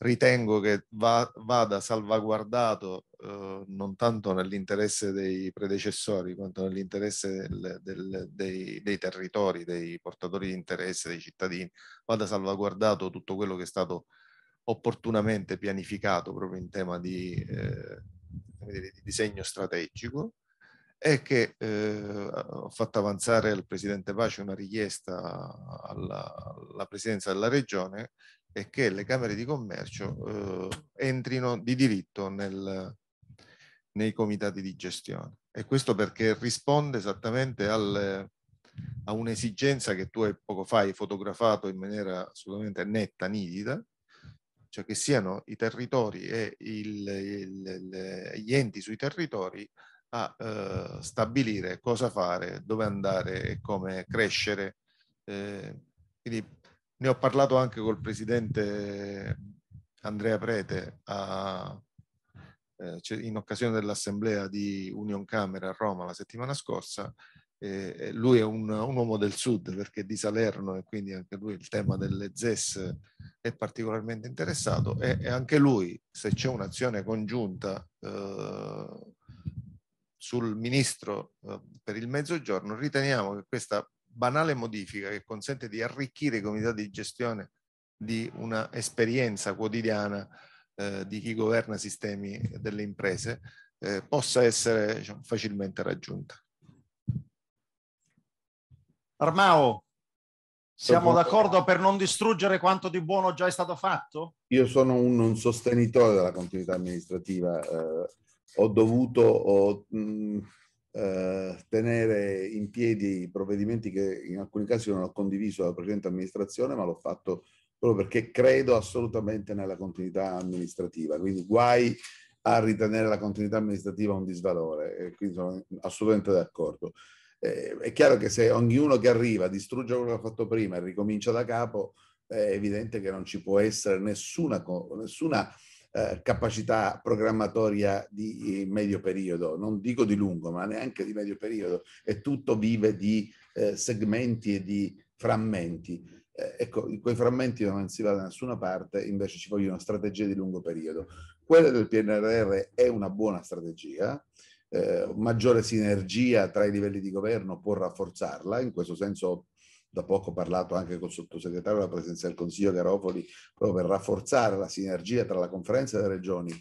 ritengo che va, vada salvaguardato eh, non tanto nell'interesse dei predecessori quanto nell'interesse del, del, dei, dei, territori, dei portatori di interesse, dei cittadini, vada salvaguardato tutto quello che è stato opportunamente pianificato proprio in tema di, eh, di disegno strategico e che eh, ho fatto avanzare al Presidente Pace una richiesta alla, alla, Presidenza della Regione e che le Camere di Commercio eh, entrino di diritto nel, nei comitati di gestione. E questo perché risponde esattamente al, a un'esigenza che tu hai poco fa hai fotografato in maniera assolutamente netta, nitida, cioè che siano i territori e il, il, gli enti sui territori a eh, stabilire cosa fare, dove andare e come crescere. Eh, quindi ne ho parlato anche col presidente Andrea Prete a, eh, cioè in occasione dell'assemblea di Union Camera a Roma la settimana scorsa eh, eh, lui è un, un, uomo del sud perché è di Salerno e quindi anche lui il tema delle ZES è particolarmente interessato e, e anche lui se c'è un'azione congiunta eh, sul ministro eh, per il mezzogiorno riteniamo che questa banale modifica che consente di arricchire i comitati di gestione di una esperienza quotidiana eh, di chi governa sistemi delle imprese eh, possa essere diciamo, facilmente raggiunta. Armao, siamo d'accordo per non distruggere quanto di buono già è stato fatto? Io sono un, un sostenitore della continuità amministrativa. Eh, ho dovuto ho, mh, mm, eh, tenere in piedi i provvedimenti che in alcuni casi non ho condiviso dalla precedente amministrazione, ma l'ho fatto proprio perché credo assolutamente nella continuità amministrativa. Quindi guai a ritenere la continuità amministrativa un disvalore. E quindi sono assolutamente d'accordo. Eh, è chiaro che se ognuno che arriva distrugge quello che ha fatto prima e ricomincia da capo, è evidente che non ci può essere nessuna, nessuna eh, capacità programmatoria di medio periodo, non dico di lungo, ma neanche di medio periodo, e tutto vive di eh, segmenti e di frammenti. Eh, ecco, in quei frammenti non si va da nessuna parte, invece ci vogliono strategie di lungo periodo. Quella del PNRR è una buona strategia, eh, maggiore sinergia tra i livelli di governo può rafforzarla, in questo senso da poco ho parlato anche col sottosegretario della presenza del Consiglio Garofoli proprio per rafforzare la sinergia tra la conferenza delle regioni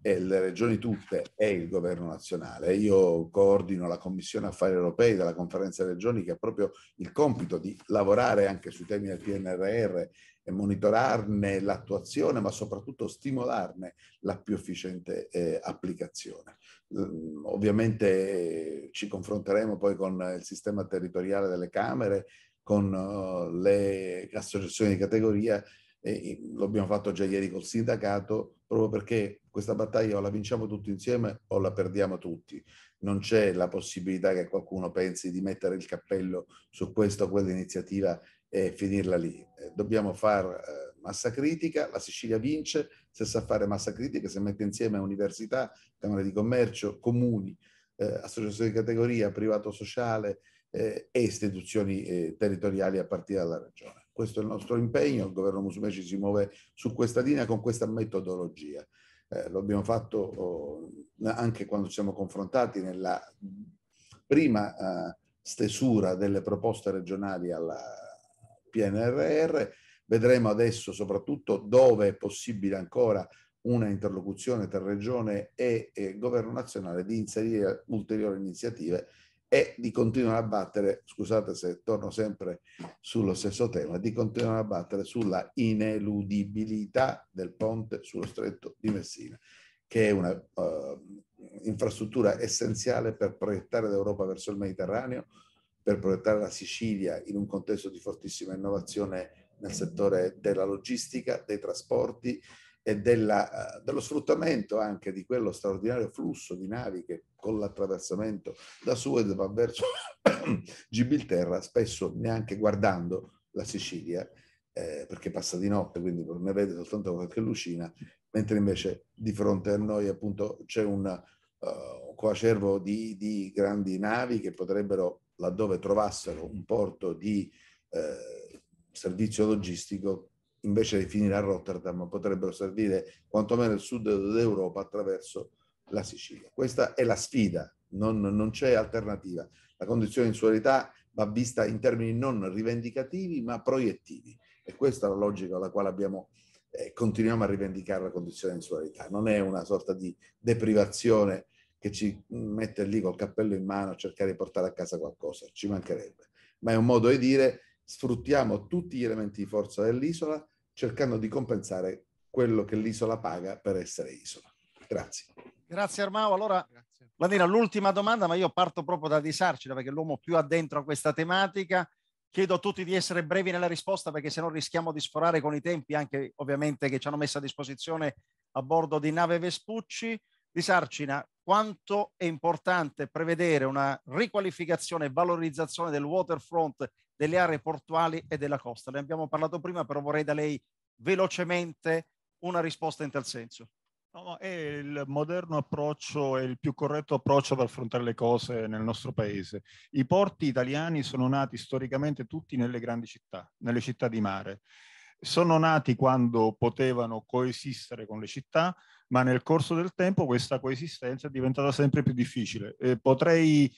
e le regioni tutte e il governo nazionale. Io coordino la Commissione Affari Europei della Conferenza delle Regioni che ha proprio il compito di lavorare anche sui temi del PNRR e monitorarne l'attuazione, ma soprattutto stimolarne la più efficiente eh, applicazione. Ovviamente eh, ci confronteremo poi con il sistema territoriale delle Camere, con eh, le associazioni di categoria e eh, lo fatto già ieri col sindacato, proprio perché questa battaglia o la vinciamo tutti insieme o la perdiamo tutti. Non c'è la possibilità che qualcuno pensi di mettere il cappello su questa o quell'iniziativa e finirla lì. Dobbiamo fare massa critica, la Sicilia vince, se sa fare massa critica, se mette insieme università, camere di Commercio, comuni, eh, associazioni di categoria, privato sociale eh, e istituzioni eh, territoriali a partire dalla regione. Questo è il nostro impegno, il governo Musumeci si muove su questa linea con questa metodologia. Eh, lo abbiamo fatto oh, anche quando ci siamo confrontati nella prima eh, stesura delle proposte regionali alla PNRR Vedremo adesso soprattutto dove è possibile ancora una interlocuzione tra regione e, e governo nazionale di inserire ulteriori iniziative e di continuare a battere, scusate se torno sempre sullo stesso tema, di continuare a battere sulla ineludibilità del ponte sullo stretto di Messina, che è un'infrastruttura eh, uh, essenziale per proiettare l'Europa verso il Mediterraneo, per proiettare la Sicilia in un contesto di fortissima innovazione nel settore della logistica, dei trasporti e della, eh, dello sfruttamento anche di quello straordinario flusso di navi che con l'attraversamento da Suez va verso <coughs> Gibilterra, spesso neanche guardando la Sicilia, eh, perché passa di notte, quindi ne vede soltanto qualche lucina, mentre invece di fronte a noi appunto c'è un, uh, coacervo di, di, grandi navi che potrebbero, laddove trovassero un porto di... Uh, servizio logistico invece di finire a Rotterdam potrebbero servire quantomeno il sud d'Europa attraverso la Sicilia. Questa è la sfida, non, non c'è alternativa. La condizione di insularità va vista in termini non rivendicativi ma proiettivi e questa è la logica alla quale abbiamo eh, continuiamo a rivendicare la condizione di insularità. Non è una sorta di deprivazione che ci mette lì col cappello in mano a cercare di portare a casa qualcosa, ci mancherebbe, ma è un modo di dire sfruttiamo tutti gli elementi di forza dell'isola cercando di compensare quello che l'isola paga per essere isola. Grazie. Grazie Armao. Allora, Grazie. Ladina, l'ultima domanda, ma io parto proprio da Disarcina perché è l'uomo più addentro a questa tematica. Chiedo a tutti di essere brevi nella risposta perché se no rischiamo di sforare con i tempi anche ovviamente che ci hanno messo a disposizione a bordo di nave Vespucci. Di Sarcina, quanto è importante prevedere una riqualificazione e valorizzazione del waterfront delle aree portuali e della costa. Ne abbiamo parlato prima, però vorrei da lei velocemente una risposta in tal senso. No, no, è il moderno approccio, è il più corretto approccio per affrontare le cose nel nostro paese. I porti italiani sono nati storicamente tutti nelle grandi città, nelle città di mare. Sono nati quando potevano coesistere con le città, ma nel corso del tempo questa coesistenza è diventata sempre più difficile. Eh, potrei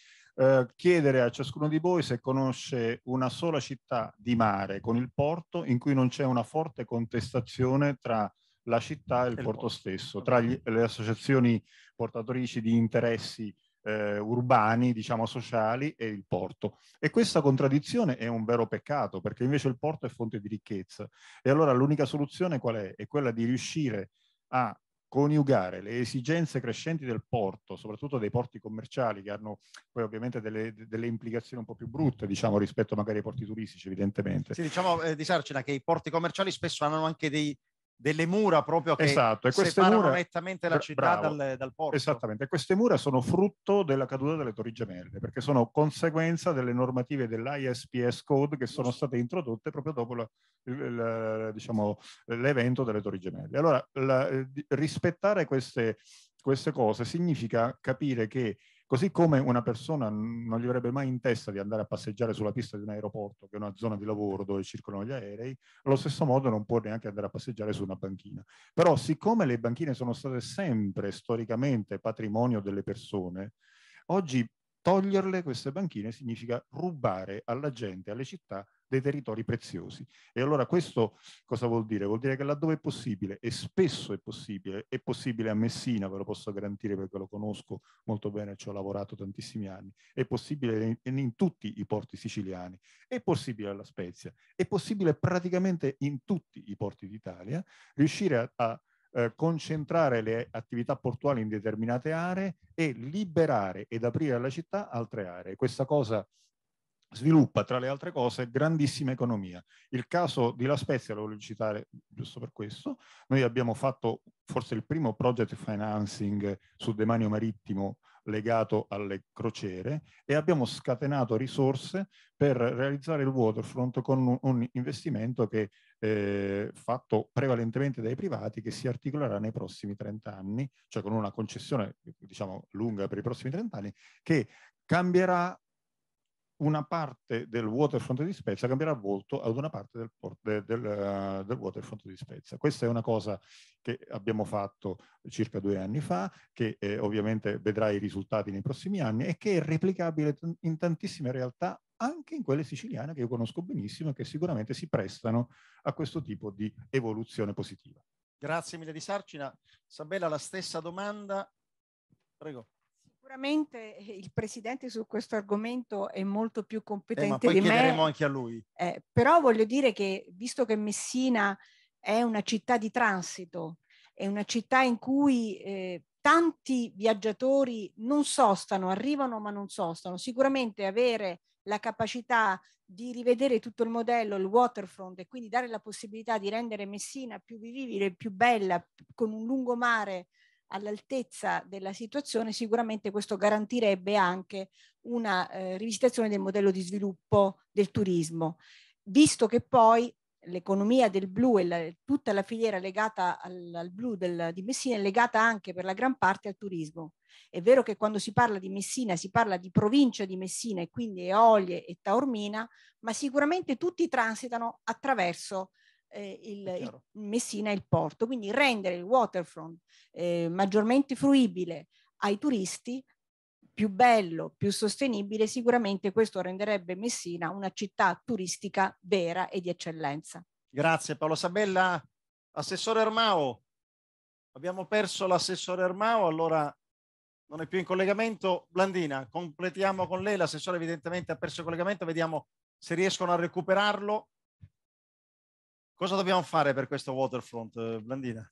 eh, chiedere a ciascuno di voi se conosce una sola città di mare con il porto in cui non c'è una forte contestazione tra la città e il, e porto, porto, stesso, tra gli, le associazioni portatrici di interessi eh, urbani, diciamo sociali, e il porto. E questa contraddizione è un vero peccato, perché invece il porto è fonte di ricchezza. E allora l'unica soluzione qual è? È quella di riuscire a coniugare le esigenze crescenti del porto, soprattutto dei porti commerciali che hanno poi ovviamente delle, delle implicazioni un po' più brutte diciamo, rispetto magari ai porti turistici evidentemente. Sì, diciamo eh, di Sarcina che i porti commerciali spesso hanno anche dei, delle mura proprio che esatto. separano mura, nettamente la città dal, dal, porto. Esattamente, queste mura sono frutto della caduta delle torri gemelle, perché sono conseguenza delle normative dell'ISPS Code che sono state introdotte proprio dopo la, la, diciamo, l'evento delle torri gemelle. Allora, la, eh, rispettare queste, queste cose significa capire che Così come una persona non gli avrebbe mai in testa di andare a passeggiare sulla pista di un aeroporto, che è una zona di lavoro dove circolano gli aerei, allo stesso modo non può neanche andare a passeggiare su una banchina. Però siccome le banchine sono state sempre storicamente patrimonio delle persone, oggi toglierle queste banchine significa rubare alla gente, alle città, dei territori preziosi. E allora questo cosa vuol dire? Vuol dire che laddove è possibile, e spesso è possibile, è possibile a Messina, ve lo posso garantire perché lo conosco molto bene, ci ho lavorato tantissimi anni, è possibile in, in tutti i porti siciliani, è possibile alla Spezia, è possibile praticamente in tutti i porti d'Italia riuscire a, a eh, concentrare le attività portuali in determinate aree e liberare ed aprire alla città altre aree. Questa cosa sviluppa tra le altre cose grandissima economia. Il caso di La Spezia lo voglio citare giusto per questo. Noi abbiamo fatto forse il primo project financing sul demanio marittimo legato alle crociere e abbiamo scatenato risorse per realizzare il waterfront con un investimento che eh, fatto prevalentemente dai privati che si articolerà nei prossimi 30 anni, cioè con una concessione diciamo lunga per i prossimi 30 anni che cambierà una parte del waterfront di Spezia cambierà volto ad una parte del, del, del, eh, del, waterfront di Spezia. Questa è una cosa che abbiamo fatto circa due anni fa, che eh, ovviamente vedrà i risultati nei prossimi anni e che è replicabile in tantissime realtà, anche in quelle siciliane che io conosco benissimo e che sicuramente si prestano a questo tipo di evoluzione positiva. Grazie mille di Sarcina. Sabella, la stessa domanda. Prego. Sicuramente eh, il Presidente su questo argomento è molto più eh, competente eh, di me. poi chiederemo anche a lui. Eh, però voglio dire che, visto che Messina è una città di transito, è una città in cui eh, tanti viaggiatori non sostano, arrivano ma non sostano. Sicuramente avere la capacità di rivedere tutto il modello, il waterfront e quindi dare la possibilità di rendere Messina più vivibile, più bella, con un lungomare all'altezza della situazione, sicuramente questo garantirebbe anche una eh, rivisitazione del modello di sviluppo del turismo, visto che poi l'economia del blu e la, tutta la filiera legata al, al blu del, di Messina è legata anche per la gran parte al turismo. È vero che quando si parla di Messina si parla di provincia di Messina e quindi Eolie e Taormina, ma sicuramente tutti transitano attraverso eh, il, il Messina e il porto, quindi rendere il waterfront eh, maggiormente fruibile ai turisti più bello, più sostenibile, sicuramente questo renderebbe Messina una città turistica vera e di eccellenza. Grazie Paolo Sabella. Assessore Ermao, abbiamo perso l'assessore Ermao, allora non è più in collegamento. Blandina, completiamo con lei, l'assessore evidentemente ha perso il collegamento, vediamo se riescono a recuperarlo. Cosa dobbiamo fare per questo waterfront, Blandina?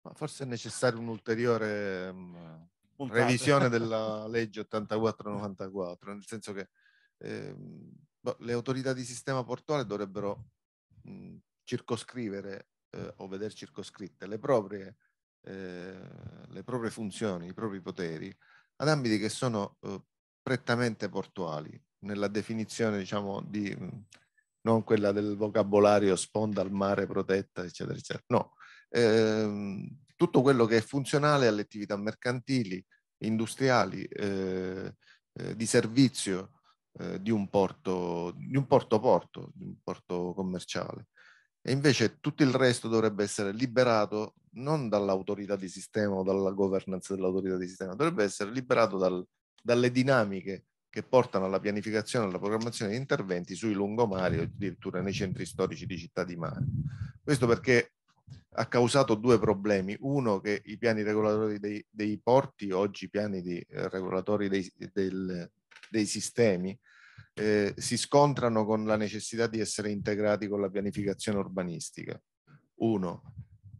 Ma forse è necessaria un'ulteriore um, mm, revisione <laughs> della legge 84-94, nel senso che eh, le autorità di sistema portuale dovrebbero mh, mm, circoscrivere eh, o vedere circoscritte le proprie, eh, le proprie, funzioni, i propri poteri ad ambiti che sono eh, prettamente portuali nella definizione diciamo, di mh, mm, non quella del vocabolario sponda al mare protetta, eccetera, eccetera. No, eh, tutto quello che è funzionale alle attività mercantili, industriali, eh, eh, di servizio eh, di un porto, di un porto porto, di un porto commerciale. E invece tutto il resto dovrebbe essere liberato non dall'autorità di sistema o dalla governance dell'autorità di sistema, dovrebbe essere liberato dal, dalle dinamiche che portano alla pianificazione e alla programmazione di interventi sui lungomari o addirittura nei centri storici di città di mare. Questo perché ha causato due problemi. Uno che i piani regolatori dei, dei porti, oggi piani di, eh, regolatori dei, del, dei sistemi, eh, si scontrano con la necessità di essere integrati con la pianificazione urbanistica. Uno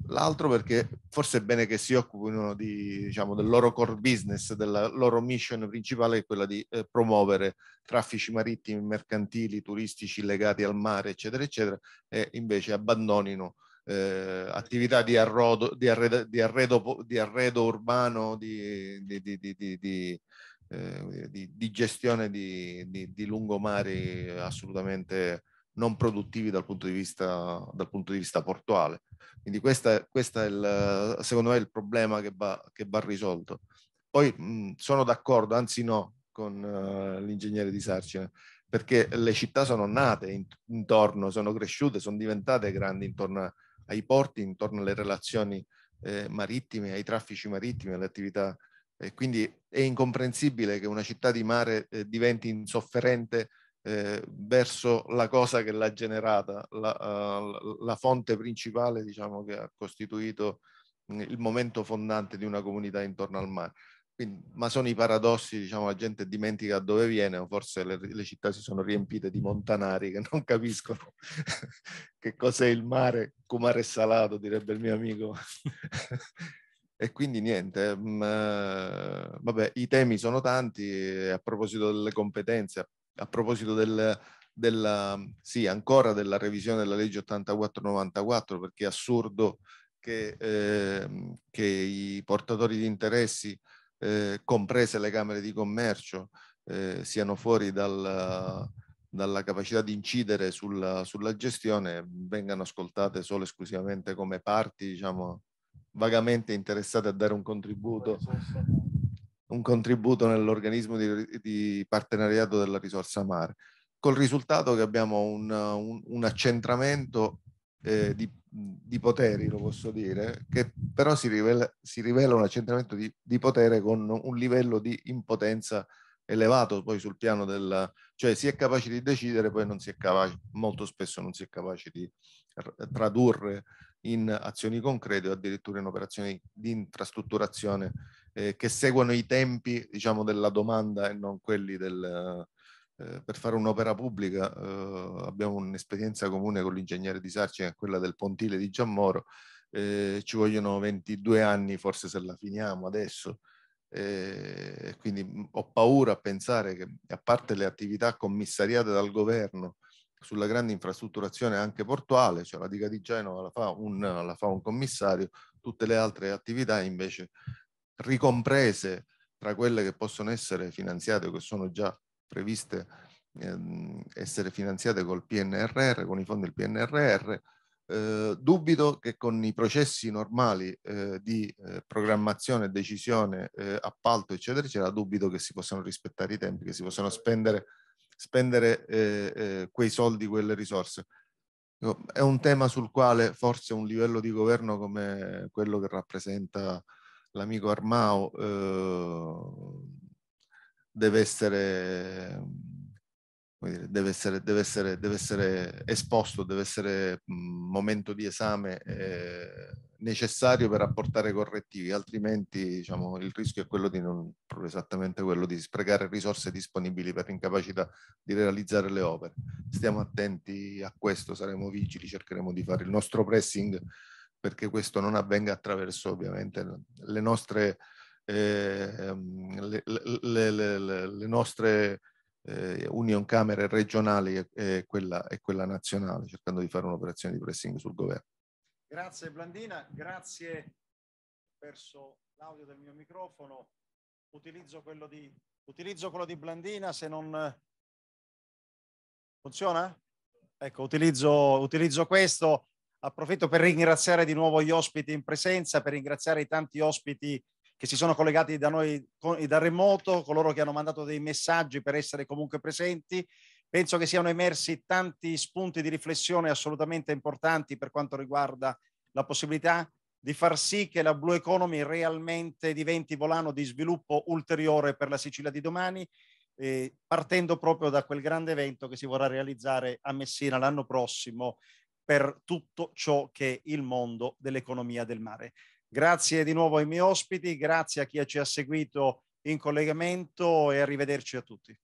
l'altro perché forse è bene che si occupino di, diciamo, del loro core business, della loro mission principale quella di eh, promuovere traffici marittimi, mercantili, turistici legati al mare, eccetera, eccetera, e invece abbandonino eh, attività di, arrodo, di, arredo, di, arredo, di arredo urbano, di, di eh, gestione di, lungomari assolutamente non produttivi dal punto di vista, punto di vista portuale. Quindi questo è il, secondo me il problema che va, che va risolto. Poi mh, sono d'accordo, anzi no, con uh, l'ingegnere di Sarcina, perché le città sono nate in, intorno, sono cresciute, sono diventate grandi intorno ai porti, intorno alle relazioni eh, marittime, ai traffici marittimi, alle attività. E quindi è incomprensibile che una città di mare eh, diventi insofferente eh, verso la cosa che l'ha generata, la, uh, la fonte principale diciamo, che ha costituito mm, il momento fondante di una comunità intorno al mare. Quindi, ma sono i paradossi, diciamo, la gente dimentica da dove viene, o forse le, le, città si sono riempite di montanari che non capiscono <laughs> che cos'è il mare, comare salato, direbbe il mio amico. <laughs> e quindi niente, mh, mm, eh, vabbè, i temi sono tanti, a proposito delle competenze, a proposito del, della, um, sì, ancora della revisione della legge 8494, perché è assurdo che, eh, che i portatori di interessi, eh, comprese le Camere di Commercio, eh, siano fuori dal, dalla capacità di incidere sulla, sulla gestione, vengano ascoltate solo e esclusivamente come parti, diciamo, vagamente interessate a dare un contributo un contributo nell'organismo di, di, partenariato della risorsa mare, col risultato che abbiamo un, un, un accentramento eh, di, di, poteri, lo posso dire, che però si rivela, si rivela un accentramento di, di, potere con un livello di impotenza elevato poi sul piano del... cioè si è capaci di decidere, poi non si è capaci, molto spesso non si è capaci di tradurre in azioni concrete o addirittura in operazioni di infrastrutturazione eh, che seguono i tempi diciamo, della domanda e non quelli del... Eh, per fare un'opera pubblica eh, abbiamo un'esperienza comune con l'ingegnere di Sarcina, quella del pontile di Giammoro, eh, ci vogliono 22 anni forse se la finiamo adesso, eh, quindi mm, ho paura a pensare che a parte le attività commissariate dal governo sulla grande infrastrutturazione anche portuale, cioè la diga di Genova la fa un, la fa un commissario, tutte le altre attività invece ricomprese tra quelle che possono essere finanziate o che sono già previste ehm, essere finanziate col PNRR, con i fondi del PNRR, eh, dubito che con i processi normali eh, di eh, programmazione, decisione, eh, appalto, eccetera, eccetera, dubito che si possano rispettare i tempi, che si possano spendere, spendere eh, eh, quei soldi, quelle risorse. È un tema sul quale forse un livello di governo come quello che rappresenta l'amico Armao eh, deve, essere, dire, deve, essere, deve, essere, deve essere esposto, deve essere un momento di esame eh, necessario per apportare correttivi, altrimenti diciamo, il rischio è quello di non esattamente quello di sprecare risorse disponibili per l'incapacità di realizzare le opere. Stiamo attenti a questo, saremo vigili, cercheremo di fare il nostro pressing perché questo non avvenga attraverso ovviamente le nostre, eh, le, le, le, le nostre eh, union camere regionali e, e, quella, e quella nazionale, cercando di fare un'operazione di pressing sul governo. Grazie Blandina, grazie verso l'audio del mio microfono. Utilizzo quello di, utilizzo quello di Blandina se non funziona. Ecco, utilizzo, utilizzo questo. Approfitto per ringraziare di nuovo gli ospiti in presenza, per ringraziare i tanti ospiti che si sono collegati da noi da remoto, coloro che hanno mandato dei messaggi per essere comunque presenti. Penso che siano emersi tanti spunti di riflessione assolutamente importanti per quanto riguarda la possibilità di far sì che la Blue Economy realmente diventi volano di sviluppo ulteriore per la Sicilia di domani, eh, partendo proprio da quel grande evento che si vorrà realizzare a Messina l'anno prossimo per tutto ciò che è il mondo dell'economia del mare. Grazie di nuovo ai miei ospiti, grazie a chi ci ha seguito in collegamento e arrivederci a tutti.